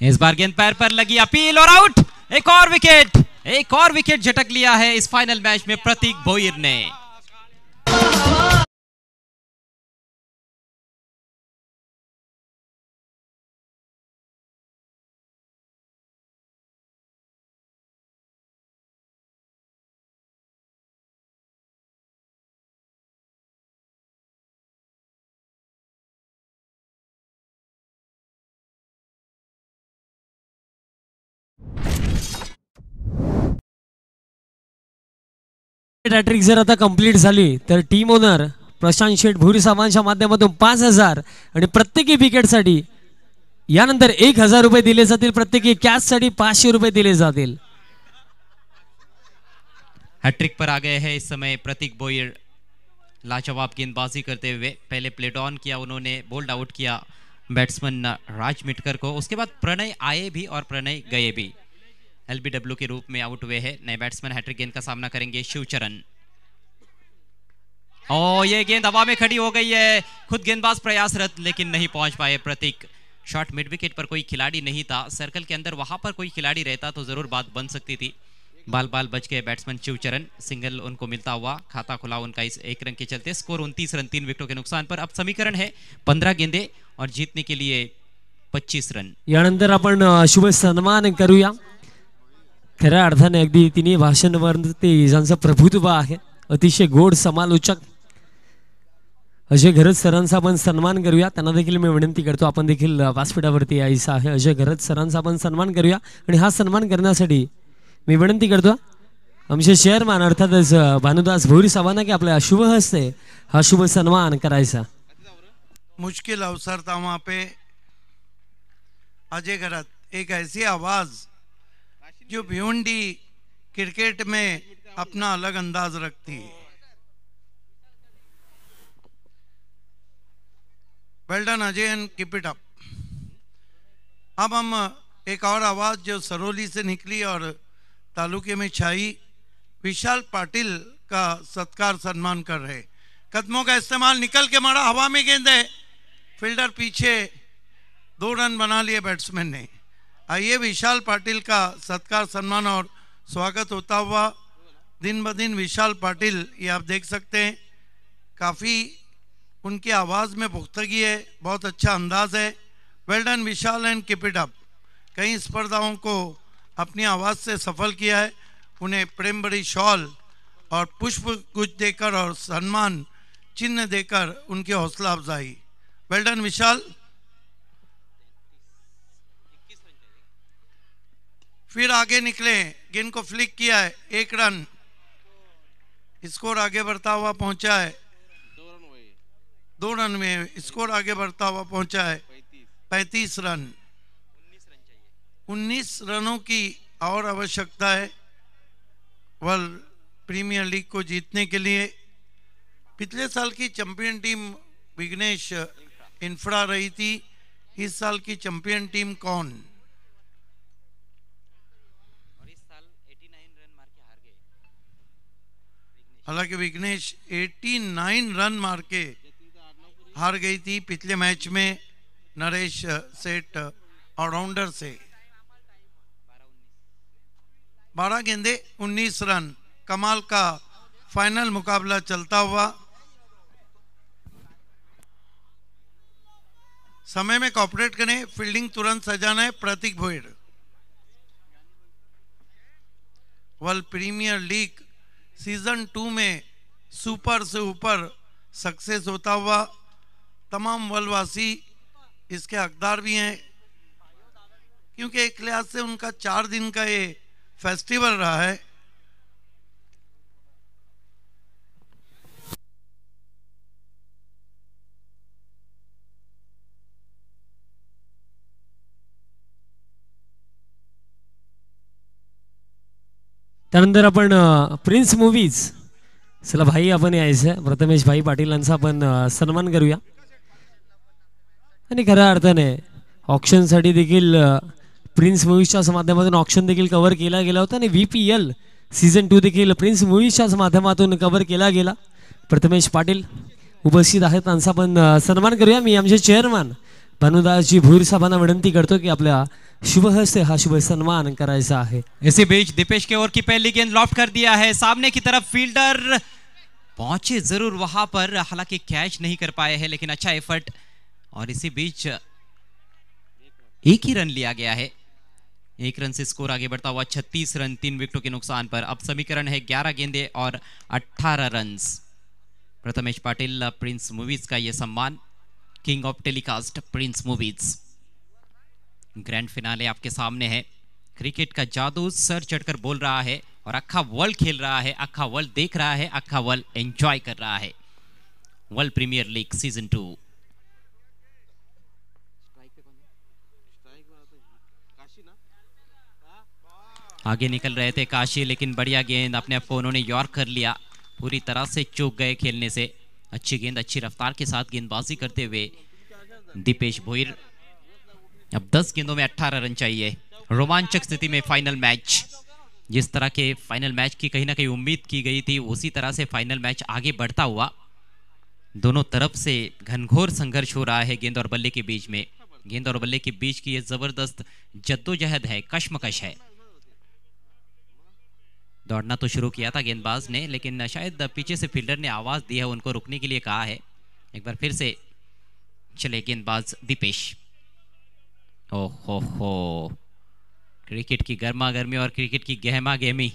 इस बार गेंद पैर पर लगी अपील और आउट एक और विकेट एक और विकेट झटक लिया है इस फाइनल मैच में प्रतीक भोईर ने ट्रिक जर आता कंप्लीट झाली तर टीम ओनर प्रशांत शेठ भुरी सामानच्या माध्यमातून पाच हजार आणि प्रत्येकी साठी यानंतर एक हजार रुपये दिले जातील प्रत्येकी कॅचसाठी पाचशे रुपये दिले जातील हॅट्रिक पर आ गए हैं इस समय प्रतीक बोयर लाजवाब गेंदबाजी करते हुए पहले प्लेट ऑन किया उन्होंने बोल्ड आउट किया बैट्समैन राज मिटकर को उसके बाद प्रणय आए भी और प्रणय गए भी एलबीडब्ल्यू के रूप में आउट हुए हैं नए बैट्समैन हैट्रिक गेंद का सामना करेंगे शिवचरण ओ ये गेंद हवा में खड़ी हो गई है खुद गेंदबाज प्रयासरत लेकिन नहीं पहुंच पाए प्रतीक शॉट मिड विकेट पर कोई खिलाड़ी नहीं था सर्कल के अंदर वहां पर कोई खिलाड़ी रहता तो जरूर बात बन सकती थी बाल बाल बच गए बैट्समैन शिवचरण सिंगल उनको मिलता हुआ खाता खुला उनका इस एक रन के चलते स्कोर उनतीस रन तीन विकेटों के नुकसान पर अब समीकरण है पंद्रह गेंदे और जीतने के लिए पच्चीस रन यानंतर अपन शुभ सन्मान करूया खऱ्या अर्थाने अगदी तिन्ही भाषांवर ते ज्यांचं प्रभुत्व आहे अतिशय गोड समालोचक अजय घरत सरांचा आपण सन्मान करूया त्यांना देखील मी विनंती करतो आपण देखील व्यासपीठावरती यायचं आहे अजय घरत सरांचा आपण सन्मान करूया आणि हा सन्मान करण्यासाठी मी विनंती करतो आमचे चेअरमॅन अर्थातच भानुदास भोरी साहेबांना की आपल्या शुभ हस्ते हा शुभ सन्मान करायचा मुश्किल अवसर तामा पे अजय घरात एक ऐसी आवाज़ जो भिवंडी क्रिकेट में अपना अलग अंदाज रखती है well done Ajay keep it up अब हम एक और आवाज़ जो सरोली से निकली और तालुके में छाई विशाल पाटिल का सत्कार सम्मान कर रहे कदमों का इस्तेमाल निकल के मारा हवा में गेंद है फील्डर पीछे दो रन बना लिए बैट्समैन ने आइए विशाल पाटिल का सत्कार सम्मान और स्वागत होता हुआ दिन ब दिन विशाल पाटिल ये आप देख सकते हैं काफ़ी उनकी आवाज़ में पुख्तगी है बहुत अच्छा अंदाज है well done Vishal and keep it up कई स्पर्धाओं को अपनी आवाज़ से सफल किया है उन्हें प्रेम बड़ी शॉल और पुष्प गुज देकर और सम्मान चिन्ह देकर उनकी हौसला अफजाई वेल डन विशाल फिर आगे निकले गेंद को फ्लिक किया है एक रन स्कोर आगे बढ़ता हुआ पहुंचा है दो रन में स्कोर आगे बढ़ता हुआ पहुंचा है पैंतीस रन उन्नीस रनों की और आवश्यकता है वर्ल्ड प्रीमियर लीग को जीतने के लिए पिछले साल की चैंपियन टीम विघ्नेश इंफ्रा रही थी इस साल की चैंपियन टीम कौन हालांकि विघ्नेश 89 रन मार के हार गई थी पिछले मैच में नरेश सेठ ऑलराउंडर से बारह गेंदे 19 रन कमाल का फाइनल मुकाबला चलता हुआ समय में कॉपरेट करें फील्डिंग तुरंत सजाना है Pratik Bhoir world premier league season two में सुपर से ऊपर सक्सेस होता हुआ तमाम वर्ल्डवासी इसके हकदार भी हैं क्योंकि एक लिहाज से उनका चार दिन का ये फेस्टिवल रहा है त्यानंतर आपण प्रिन्स मूवीज चला भाई आपण यायचं प्रथमेश भाई पाटील यांचा आपण सन्मान करूया आणि खऱ्या अर्थाने ऑप्शनसाठी देखील प्रिन्स मूवीजच्या माध्यमातून ऑप्शन देखील कव्हर केला गेला होता आणि V P L season two देखील प्रिन्स मूवीजच्याच माध्यमातून कव्हर केला गेला प्रथमेश पाटील उपस्थित आहेत त्यांचा पण सन्मान करूया मी आमचे चेअरमॅन भानुदासजी भूर साहेबांना विनंती करतो की आपल्या शुभ हस्त हा शुभ सम्मान कराया है इसी बीच दीपेश के ओर की पहली गेंद लॉफ्ट कर दिया है सामने की तरफ फील्डर पहुंचे जरूर वहां पर हालांकि कैच नहीं कर पाए हैं लेकिन अच्छा एफर्ट और इसी बीच एक ही रन लिया गया है एक रन से स्कोर आगे बढ़ता हुआ 36 रन तीन विकेटों के नुकसान पर अब समीकरण है 11 गेंदे और 18 run Prathamesh Patil prince movies का यह सम्मान king of telecast prince movies grand finale आपके सामने है क्रिकेट का जादू सर चढ़कर बोल रहा है और अखा वर्ल्ड खेल रहा है अखा वर्ल्ड देख रहा है अखा वर्ल्ड एंजॉय कर रहा है world premier league season two आगे निकल रहे थे काशी लेकिन बढ़िया गेंद अपने आप को उन्होंने यॉर्क कर लिया पूरी तरह से चूक गए खेलने से अच्छी गेंद अच्छी रफ्तार के साथ गेंदबाजी करते हुए दीपेश भोईर अब 10 गेंदों में 18 रन चाहिए रोमांचक स्थिति में फाइनल मैच जिस तरह के फाइनल मैच की कहीं ना कहीं उम्मीद की गई थी उसी तरह से फाइनल मैच आगे बढ़ता हुआ दोनों तरफ से घनघोर संघर्ष हो रहा है गेंद और बल्ले के बीच में गेंद और बल्ले के बीच की यह जबरदस्त जद्दोजहद है कश्मकश है दौड़ना तो शुरू किया था गेंदबाज ने लेकिन शायद पीछे से फील्डर ने आवाज दी है उनको रुकने के लिए कहा है एक बार फिर से चले गेंदबाज दीपेश ओहो हो क्रिकेट की गर्मा गर्मी और क्रिकेट की गहमा गहमी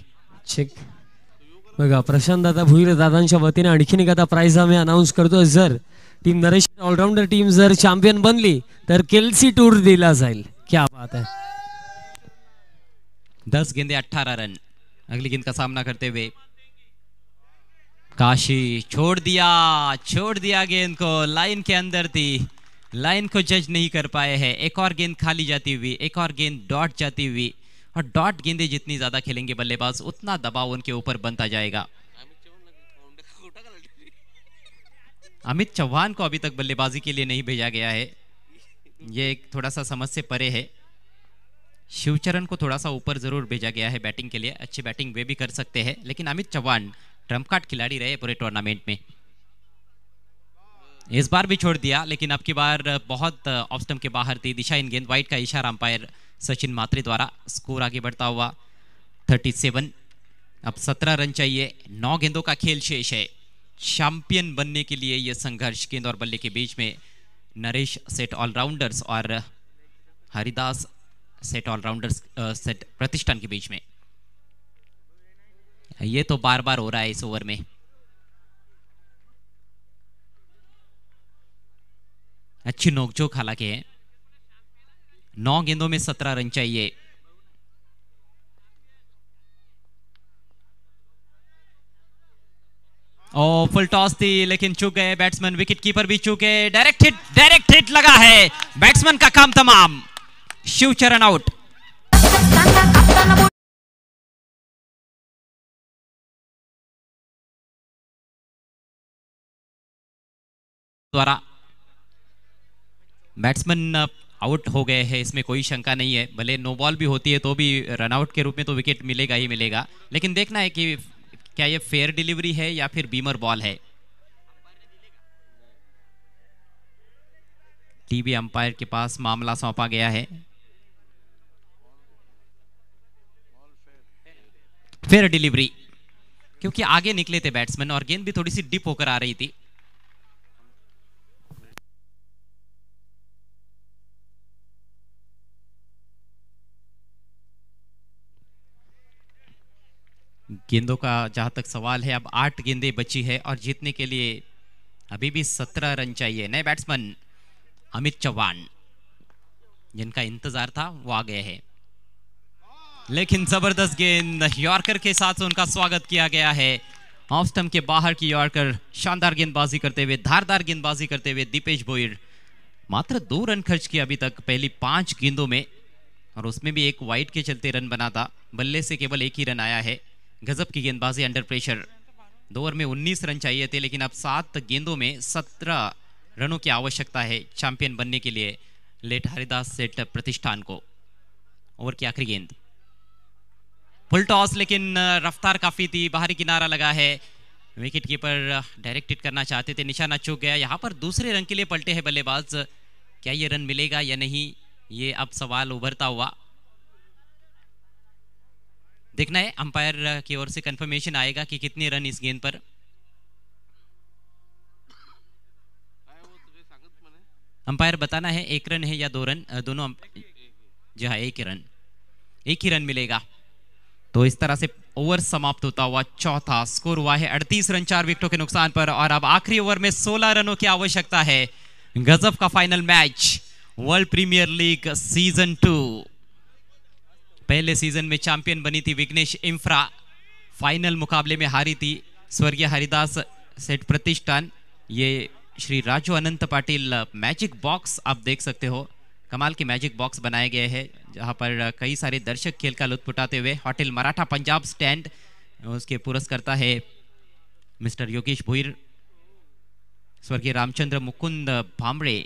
ठीक बघा प्रशांत दादा भुईर दादांच्या वतीने आणखीन एखादा प्राइज आम्ही अनाऊन्स करतोय जर टीम नरेश ऑलराउंडर टीम जर चॅम्पियन बनली तर केलसी टूर दिला जाईल क्या बात है दस गेंदे अठारह रन अगली गेंद का सामना करते हुए काशी छोड़ दिया छोड़ दिया गेंद को लाइन के अंदर थी लाइन को जज नहीं कर पाए हैं एक और गेंद खाली जाती हुई एक और गेंद डॉट जाती हुई और डॉट गेंदे जितनी ज़्यादा खेलेंगे बल्लेबाज उतना दबाव उनके ऊपर बनता जाएगा अमित चौहान को अभी तक बल्लेबाजी के लिए नहीं भेजा गया है ये एक थोड़ा सा समझ से परे है शिवचरण को थोड़ा सा ऊपर जरूर भेजा गया है बैटिंग के लिए अच्छी बैटिंग वे भी कर सकते हैं लेकिन अमित चौहान ट्रम्प कार्ड खिलाड़ी रहे पूरे टूर्नामेंट में इस बार भी छोड़ दिया लेकिन अब की बार बहुत ऑफ स्टम्प के बाहर थी दिशा इन गेंद वाइट का इशारा अंपायर सचिन मात्रे द्वारा स्कोर आगे बढ़ता हुआ 37 अब 17 रन चाहिए नौ गेंदों का खेल शेष है चैंपियन बनने के लिए यह संघर्ष गेंद और बल्ले के बीच में नरेश सेट ऑलराउंडर्स और हरिदास सेट ऑलराउंडर्स सेट प्रतिष्ठान के बीच में ये तो बार बार हो रहा है इस ओवर में अच्छी नोकझोंक हालांकि है नौ गेंदों में सत्रह रन चाहिए ओ फुल टॉस थी लेकिन चुक गए बैट्समैन विकेट कीपर भी चुके गए डायरेक्ट हिट डायरेक्ट हिट लगा है बैट्समैन का काम तमाम शिव चरण आउट द्वारा बैट्समैन आउट uh, हो गए हैं इसमें कोई शंका नहीं है भले नो बॉल भी होती है तो भी रनआउट के रूप में तो विकेट मिलेगा ही मिलेगा लेकिन देखना है कि क्या ये फेयर डिलीवरी है या फिर बीमर बॉल है टीवी अंपायर के पास मामला सौंपा गया है फेयर डिलीवरी क्योंकि आगे निकले थे बैट्समैन और गेंद भी थोड़ी सी डिप होकर आ रही थी गेंदों का जहाँ तक सवाल है अब आठ गेंदें बची है और जीतने के लिए अभी भी सत्रह रन चाहिए नए बैट्समैन अमित चौहान जिनका इंतजार था वो आ गए हैं लेकिन जबरदस्त गेंद यॉर्कर के साथ उनका स्वागत किया गया है ऑफ स्टम्प के बाहर की यॉर्कर शानदार गेंदबाजी करते हुए धारदार गेंदबाजी करते हुए दीपेश बोइर मात्र दो रन खर्च किया अभी तक पहली पांच गेंदों में और उसमें भी एक वाइट के चलते रन बना था बल्ले से केवल एक ही रन आया है गजब की गेंदबाजी अंडर प्रेशर दो ओवर में 19 रन चाहिए थे लेकिन अब सात गेंदों में 17 रनों की आवश्यकता है चैंपियन बनने के लिए लेट हरिदास सेट प्रतिष्ठान को ओवर की आखिरी गेंद फुल टॉस लेकिन रफ्तार काफी थी बाहरी किनारा लगा है विकेट कीपर डायरेक्ट हिट करना चाहते थे निशाना चूक गया यहाँ पर दूसरे रन के लिए पलटे हैं बल्लेबाज क्या ये रन मिलेगा या नहीं ये अब सवाल उभरता हुआ देखना है अंपायर की ओर से कंफर्मेशन आएगा कि कितने रन इस गेंद पर अंपायर बताना है एक रन है या दो रन दोनों जी हाँ एक ही रन एक ही रन मिलेगा तो इस तरह से ओवर समाप्त होता हुआ चौथा स्कोर हुआ है 38 रन चार विकेटों के नुकसान पर और अब आखिरी ओवर में 16 रनों की आवश्यकता है गजब का final match world premier league season two पहले सीजन में चैंपियन बनी थी विघ्नेश इम्फ्रा फाइनल मुकाबले में हारी थी स्वर्गीय हरिदास सेठ प्रतिष्ठान ये श्री राजू अनंत पाटिल मैजिक बॉक्स आप देख सकते हो कमाल की मैजिक बॉक्स बनाए गए हैं जहाँ पर कई सारे दर्शक खेल का लुत्फ उठाते हुए होटल मराठा पंजाब स्टैंड उसके पुरस्कर्ता है मिस्टर योगेश भुईर स्वर्गीय रामचंद्र मुकुंद भामड़े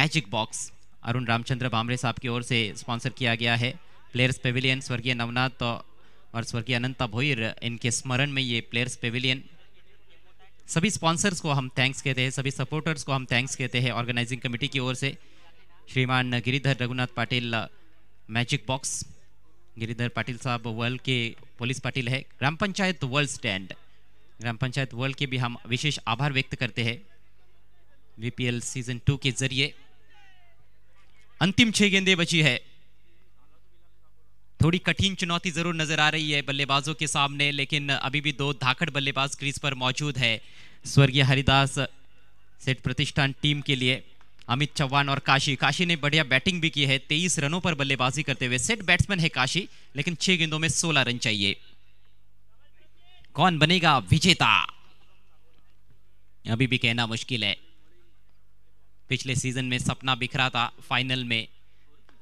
मैजिक बॉक्स अरुण रामचंद्र भामड़े साहब की ओर से स्पॉन्सर किया गया है प्लेयर्स पेविलियन स्वर्गीय नवनाथ और स्वर्गीय अनंता भोईर इनके स्मरण में ये प्लेयर्स पेविलियन सभी स्पॉन्सर्स को हम थैंक्स कहते हैं सभी सपोर्टर्स को हम थैंक्स कहते हैं ऑर्गेनाइजिंग कमेटी की ओर से श्रीमान गिरिधर रघुनाथ पाटिल मैजिक बॉक्स गिरिधर पाटिल साहब वर्ल्ड के पुलिस पाटिल है ग्राम पंचायत वर्ल्ड स्टैंड ग्राम पंचायत वर्ल्ड के भी हम विशेष आभार व्यक्त करते हैं वीपीएल सीजन टू के जरिए अंतिम छह गेंदे बची है थोड़ी कठिन चुनौती जरूर नजर आ रही है बल्लेबाजों के सामने लेकिन अभी भी दो धाकड़ बल्लेबाज क्रीज पर मौजूद है स्वर्गीय हरिदास सेठ प्रतिष्ठान टीम के लिए अमित चौहान और काशी काशी ने बढ़िया बैटिंग भी की है तेईस रनों पर बल्लेबाजी करते हुए सेट बैट्समैन है काशी लेकिन छह गेंदों में सोलह रन चाहिए कौन बनेगा विजेता अभी भी कहना मुश्किल है पिछले सीजन में सपना बिखरा था फाइनल में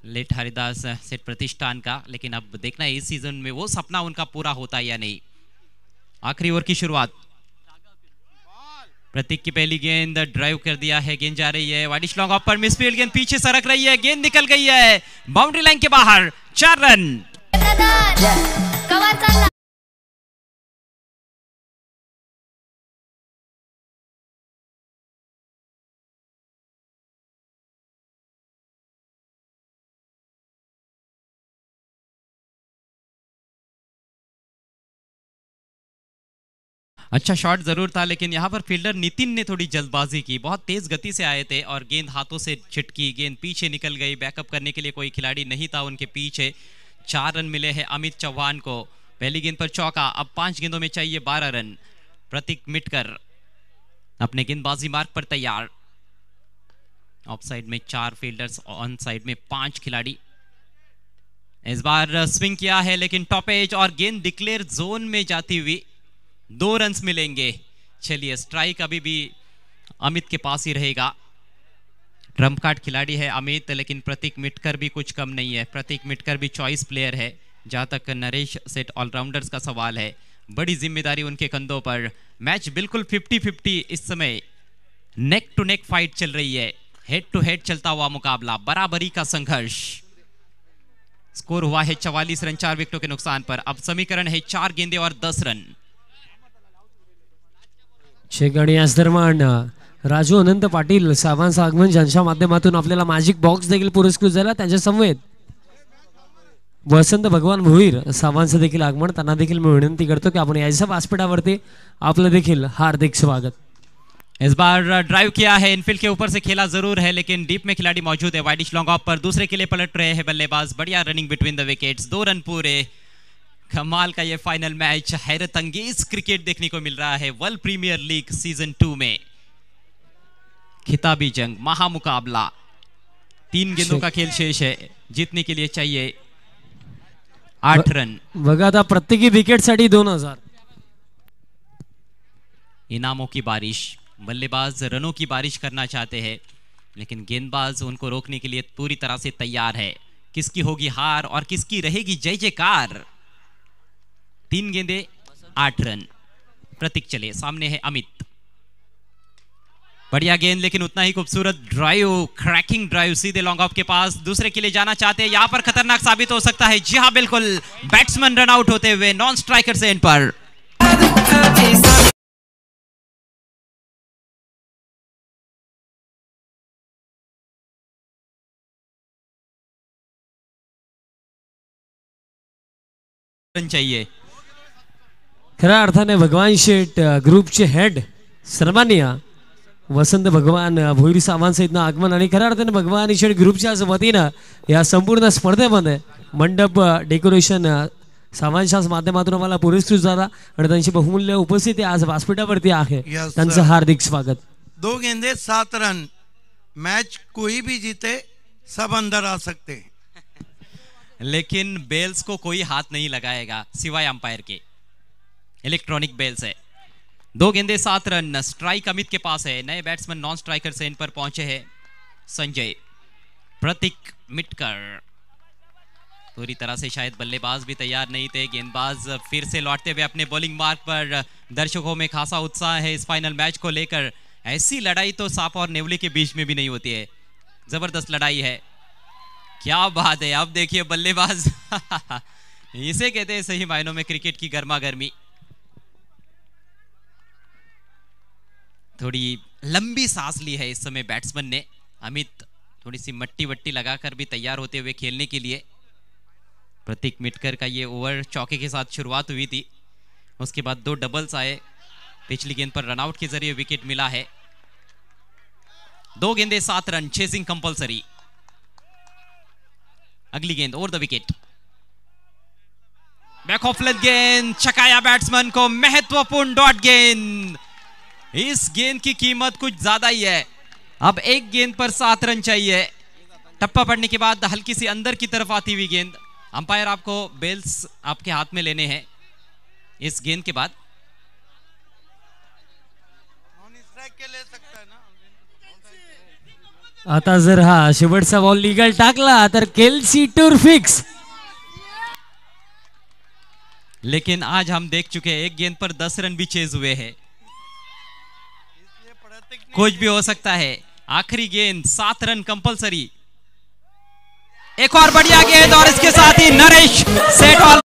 लेट हरिदास सेठ प्रतिष्ठान का लेकिन अब देखना है इस सीजन में वो सपना उनका पूरा होता है या नहीं आखिरी ओवर की शुरुआत प्रतीक की पहली गेंद ड्राइव कर दिया है गेंद जा रही है वाडिश लॉन्ग ऑफ पर मिसफील्ड गेंद पीछे सरक रही है गेंद निकल गई है बाउंड्री लाइन के बाहर चार रन अच्छा शॉट जरूर था लेकिन यहाँ पर फील्डर नितिन ने थोड़ी जल्दबाजी की बहुत तेज गति से आए थे और गेंद हाथों से छिटकी गेंद पीछे निकल गई बैकअप करने के लिए कोई खिलाड़ी नहीं था उनके पीछे चार रन मिले हैं अमित चौहान को पहली गेंद पर चौका अब पांच गेंदों में चाहिए बारह रन प्रतीक मिटकर अपने गेंदबाजी मार्ग पर तैयार ऑफ साइड में चार फील्डर्स ऑन साइड में पांच खिलाड़ी इस बार स्विंग किया है लेकिन टॉप एज और गेंद डिक्लेयर जोन में जाती हुई दो रन मिलेंगे चलिए स्ट्राइक अभी भी अमित के पास ही रहेगा ट्रम्प कार्ड खिलाड़ी है अमित लेकिन प्रतीक मिटकर भी कुछ कम नहीं है प्रतीक मिटकर भी चॉइस प्लेयर है जहाँ तक नरेश सेठ ऑलराउंडर्स का सवाल है बड़ी जिम्मेदारी उनके कंधों पर मैच बिल्कुल 50-50 इस समय नेक टू नेक फाइट चल रही है हेड टू हेड चलता हुआ मुकाबला बराबरी का संघर्ष स्कोर हुआ है चवालीस रन चार विकेटों के नुकसान पर अब समीकरण है चार गेंदे और दस रन शेख आणि राजू अनंत पाटील सावंत आगमन ज्यांच्या माध्यमातून आपल्याला मॅजिक बॉक्स देखील पुरस्कृत झाला त्यांच्या समवेत वसंत भगवान भोईर सावांचं देखील आगमन त्यांना देखील मी विनंती करतो की आपण याच्या व्यासपीठावरती आपलं देखील हार्दिक स्वागत इस बार ड्राइव किया है इनफिल के ऊपर से खेला जरूर है लेकिन डीप में खिलाड़ी मौजूद है वाइडिश लॉन्ग ऑफ पर दूसरे के लिए पलट रहे हैं बल्लेबाज बढ़िया रनिंग बिटवीन द विकेट्स दो रन पूरे कमाल का ये फाइनल मैच हैरत अंगेज क्रिकेट देखने को मिल रहा है world premier league season two में खिताबी जंग महामुकाबला तीन अच्छा। गेंदों का खेल शेष है जीतने के लिए चाहिए आठ रन बघा आता विकेट सा दोन हजार इनामों की बारिश बल्लेबाज रनों की बारिश करना चाहते हैं लेकिन गेंदबाज उनको रोकने के लिए पूरी तरह से तैयार है किसकी होगी हार और किसकी रहेगी जय जयकार तीन गेंदे आठ रन प्रतीक चले सामने है अमित बढ़िया गेंद लेकिन उतना ही खूबसूरत ड्राइव क्रैकिंग ड्राइव सीधे लॉन्ग ऑफ के पास दूसरे के लिए जाना चाहते हैं यहां पर खतरनाक साबित हो सकता है जी हाँ बिल्कुल बैट्समैन रन आउट होते हुए नॉन स्ट्राइकर से इन पर चाहिए खऱ्या अर्थाने भगवान शेठ ग्रुप चे हेड सर्वांनी वसंत भगवान भोईरी साहेबनं आगमन आणि खऱ्या अर्थाने भगवान शेट ग्रुपच्या वतीनं या संपूर्ण स्पर्धेमध्ये मंडप डेकोरेशन सावंतशास माध्यमातून आम्हाला पुरस्कृत झाला आणि त्यांची बहुमूल्य उपस्थिती आज व्यासपीठावरती आहे त्यांचं हार्दिक स्वागत दो गेंदे सात रन मैच कोई भी जीते सब अंदर आ सकते हैं लेकिन बेल्स को कोई हाथ नहीं लगाएगा सिवाय अंपायर के इलेक्ट्रॉनिक बेल्स है दो गेंदे सात रन स्ट्राइक अमित के पास है नए बैट्समैन नॉन स्ट्राइकर सेन पर पहुंचे हैं संजय प्रतीक मिटकर पूरी तरह से शायद बल्लेबाज भी तैयार नहीं थे गेंदबाज फिर से लौटते हुए अपने बॉलिंग मार्क पर दर्शकों में खासा उत्साह है इस फाइनल मैच को लेकर ऐसी लड़ाई तो साफ और नेवली के बीच में भी नहीं होती है जबरदस्त लड़ाई है क्या बात है अब देखिए बल्लेबाज इसे कहते हैं सही मायनों में क्रिकेट की गर्मा गर्मी थोड़ी लंबी सांस ली है इस समय बैट्समैन ने अमित थोड़ी सी मट्टी वट्टी लगाकर भी तैयार होते हुए खेलने के लिए प्रतीक मिटकर का ये ओवर चौके के साथ शुरुआत हुई थी उसके बाद दो डबल्स आए पिछली गेंद पर रनआउट के जरिए विकेट मिला है दो गेंदे सात रन चेसिंग कंपलसरी अगली गेंद over the wicket back of length गेंद चकाया बैट्समैन को महत्वपूर्ण डॉट गेंद इस गेंद की कीमत कुछ ज्यादा ही है अब एक गेंद पर सात रन चाहिए टप्पा पड़ने के बाद हल्की सी अंदर की तरफ आती हुई गेंद अंपायर आपको बेल्स आपके हाथ में लेने हैं इस गेंद के बाद आता जर हा सा बॉल लीगल टाकला तर टूर फिक्स लेकिन आज हम देख चुके हैं एक गेंद पर दस रन भी चेज हुए हैं कुछ भी हो सकता है आखिरी गेंद सात रन कंपलसरी एक और बढ़िया गेंद और इसके साथ ही नरेश सेट ऑल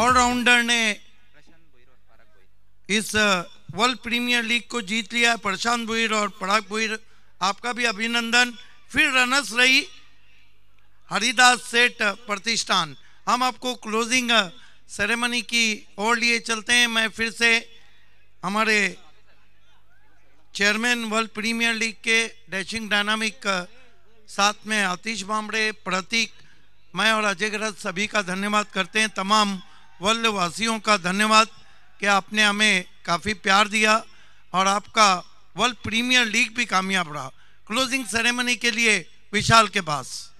ऑलराउंडर ने इस वर्ल्ड प्रीमियर लीग को जीत लिया प्रशांत भुईर और पराग भुईर आपका भी अभिनंदन फिर रनर्स रही हरिदास सेठ प्रतिष्ठान हम आपको क्लोजिंग सेरेमनी की ओर लिए चलते हैं मैं फिर से हमारे चेयरमैन वर्ल्ड प्रीमियर लीग के डैशिंग डायनामिक साथ में आतिश बामड़े प्रतीक मैं और अजय गरज सभी का धन्यवाद करते हैं तमाम वल्ल वासियों का धन्यवाद कि आपने हमें काफ़ी प्यार दिया और आपका वर्ल्ड प्रीमियर लीग भी कामयाब रहा क्लोजिंग सेरेमनी के लिए विशाल के पास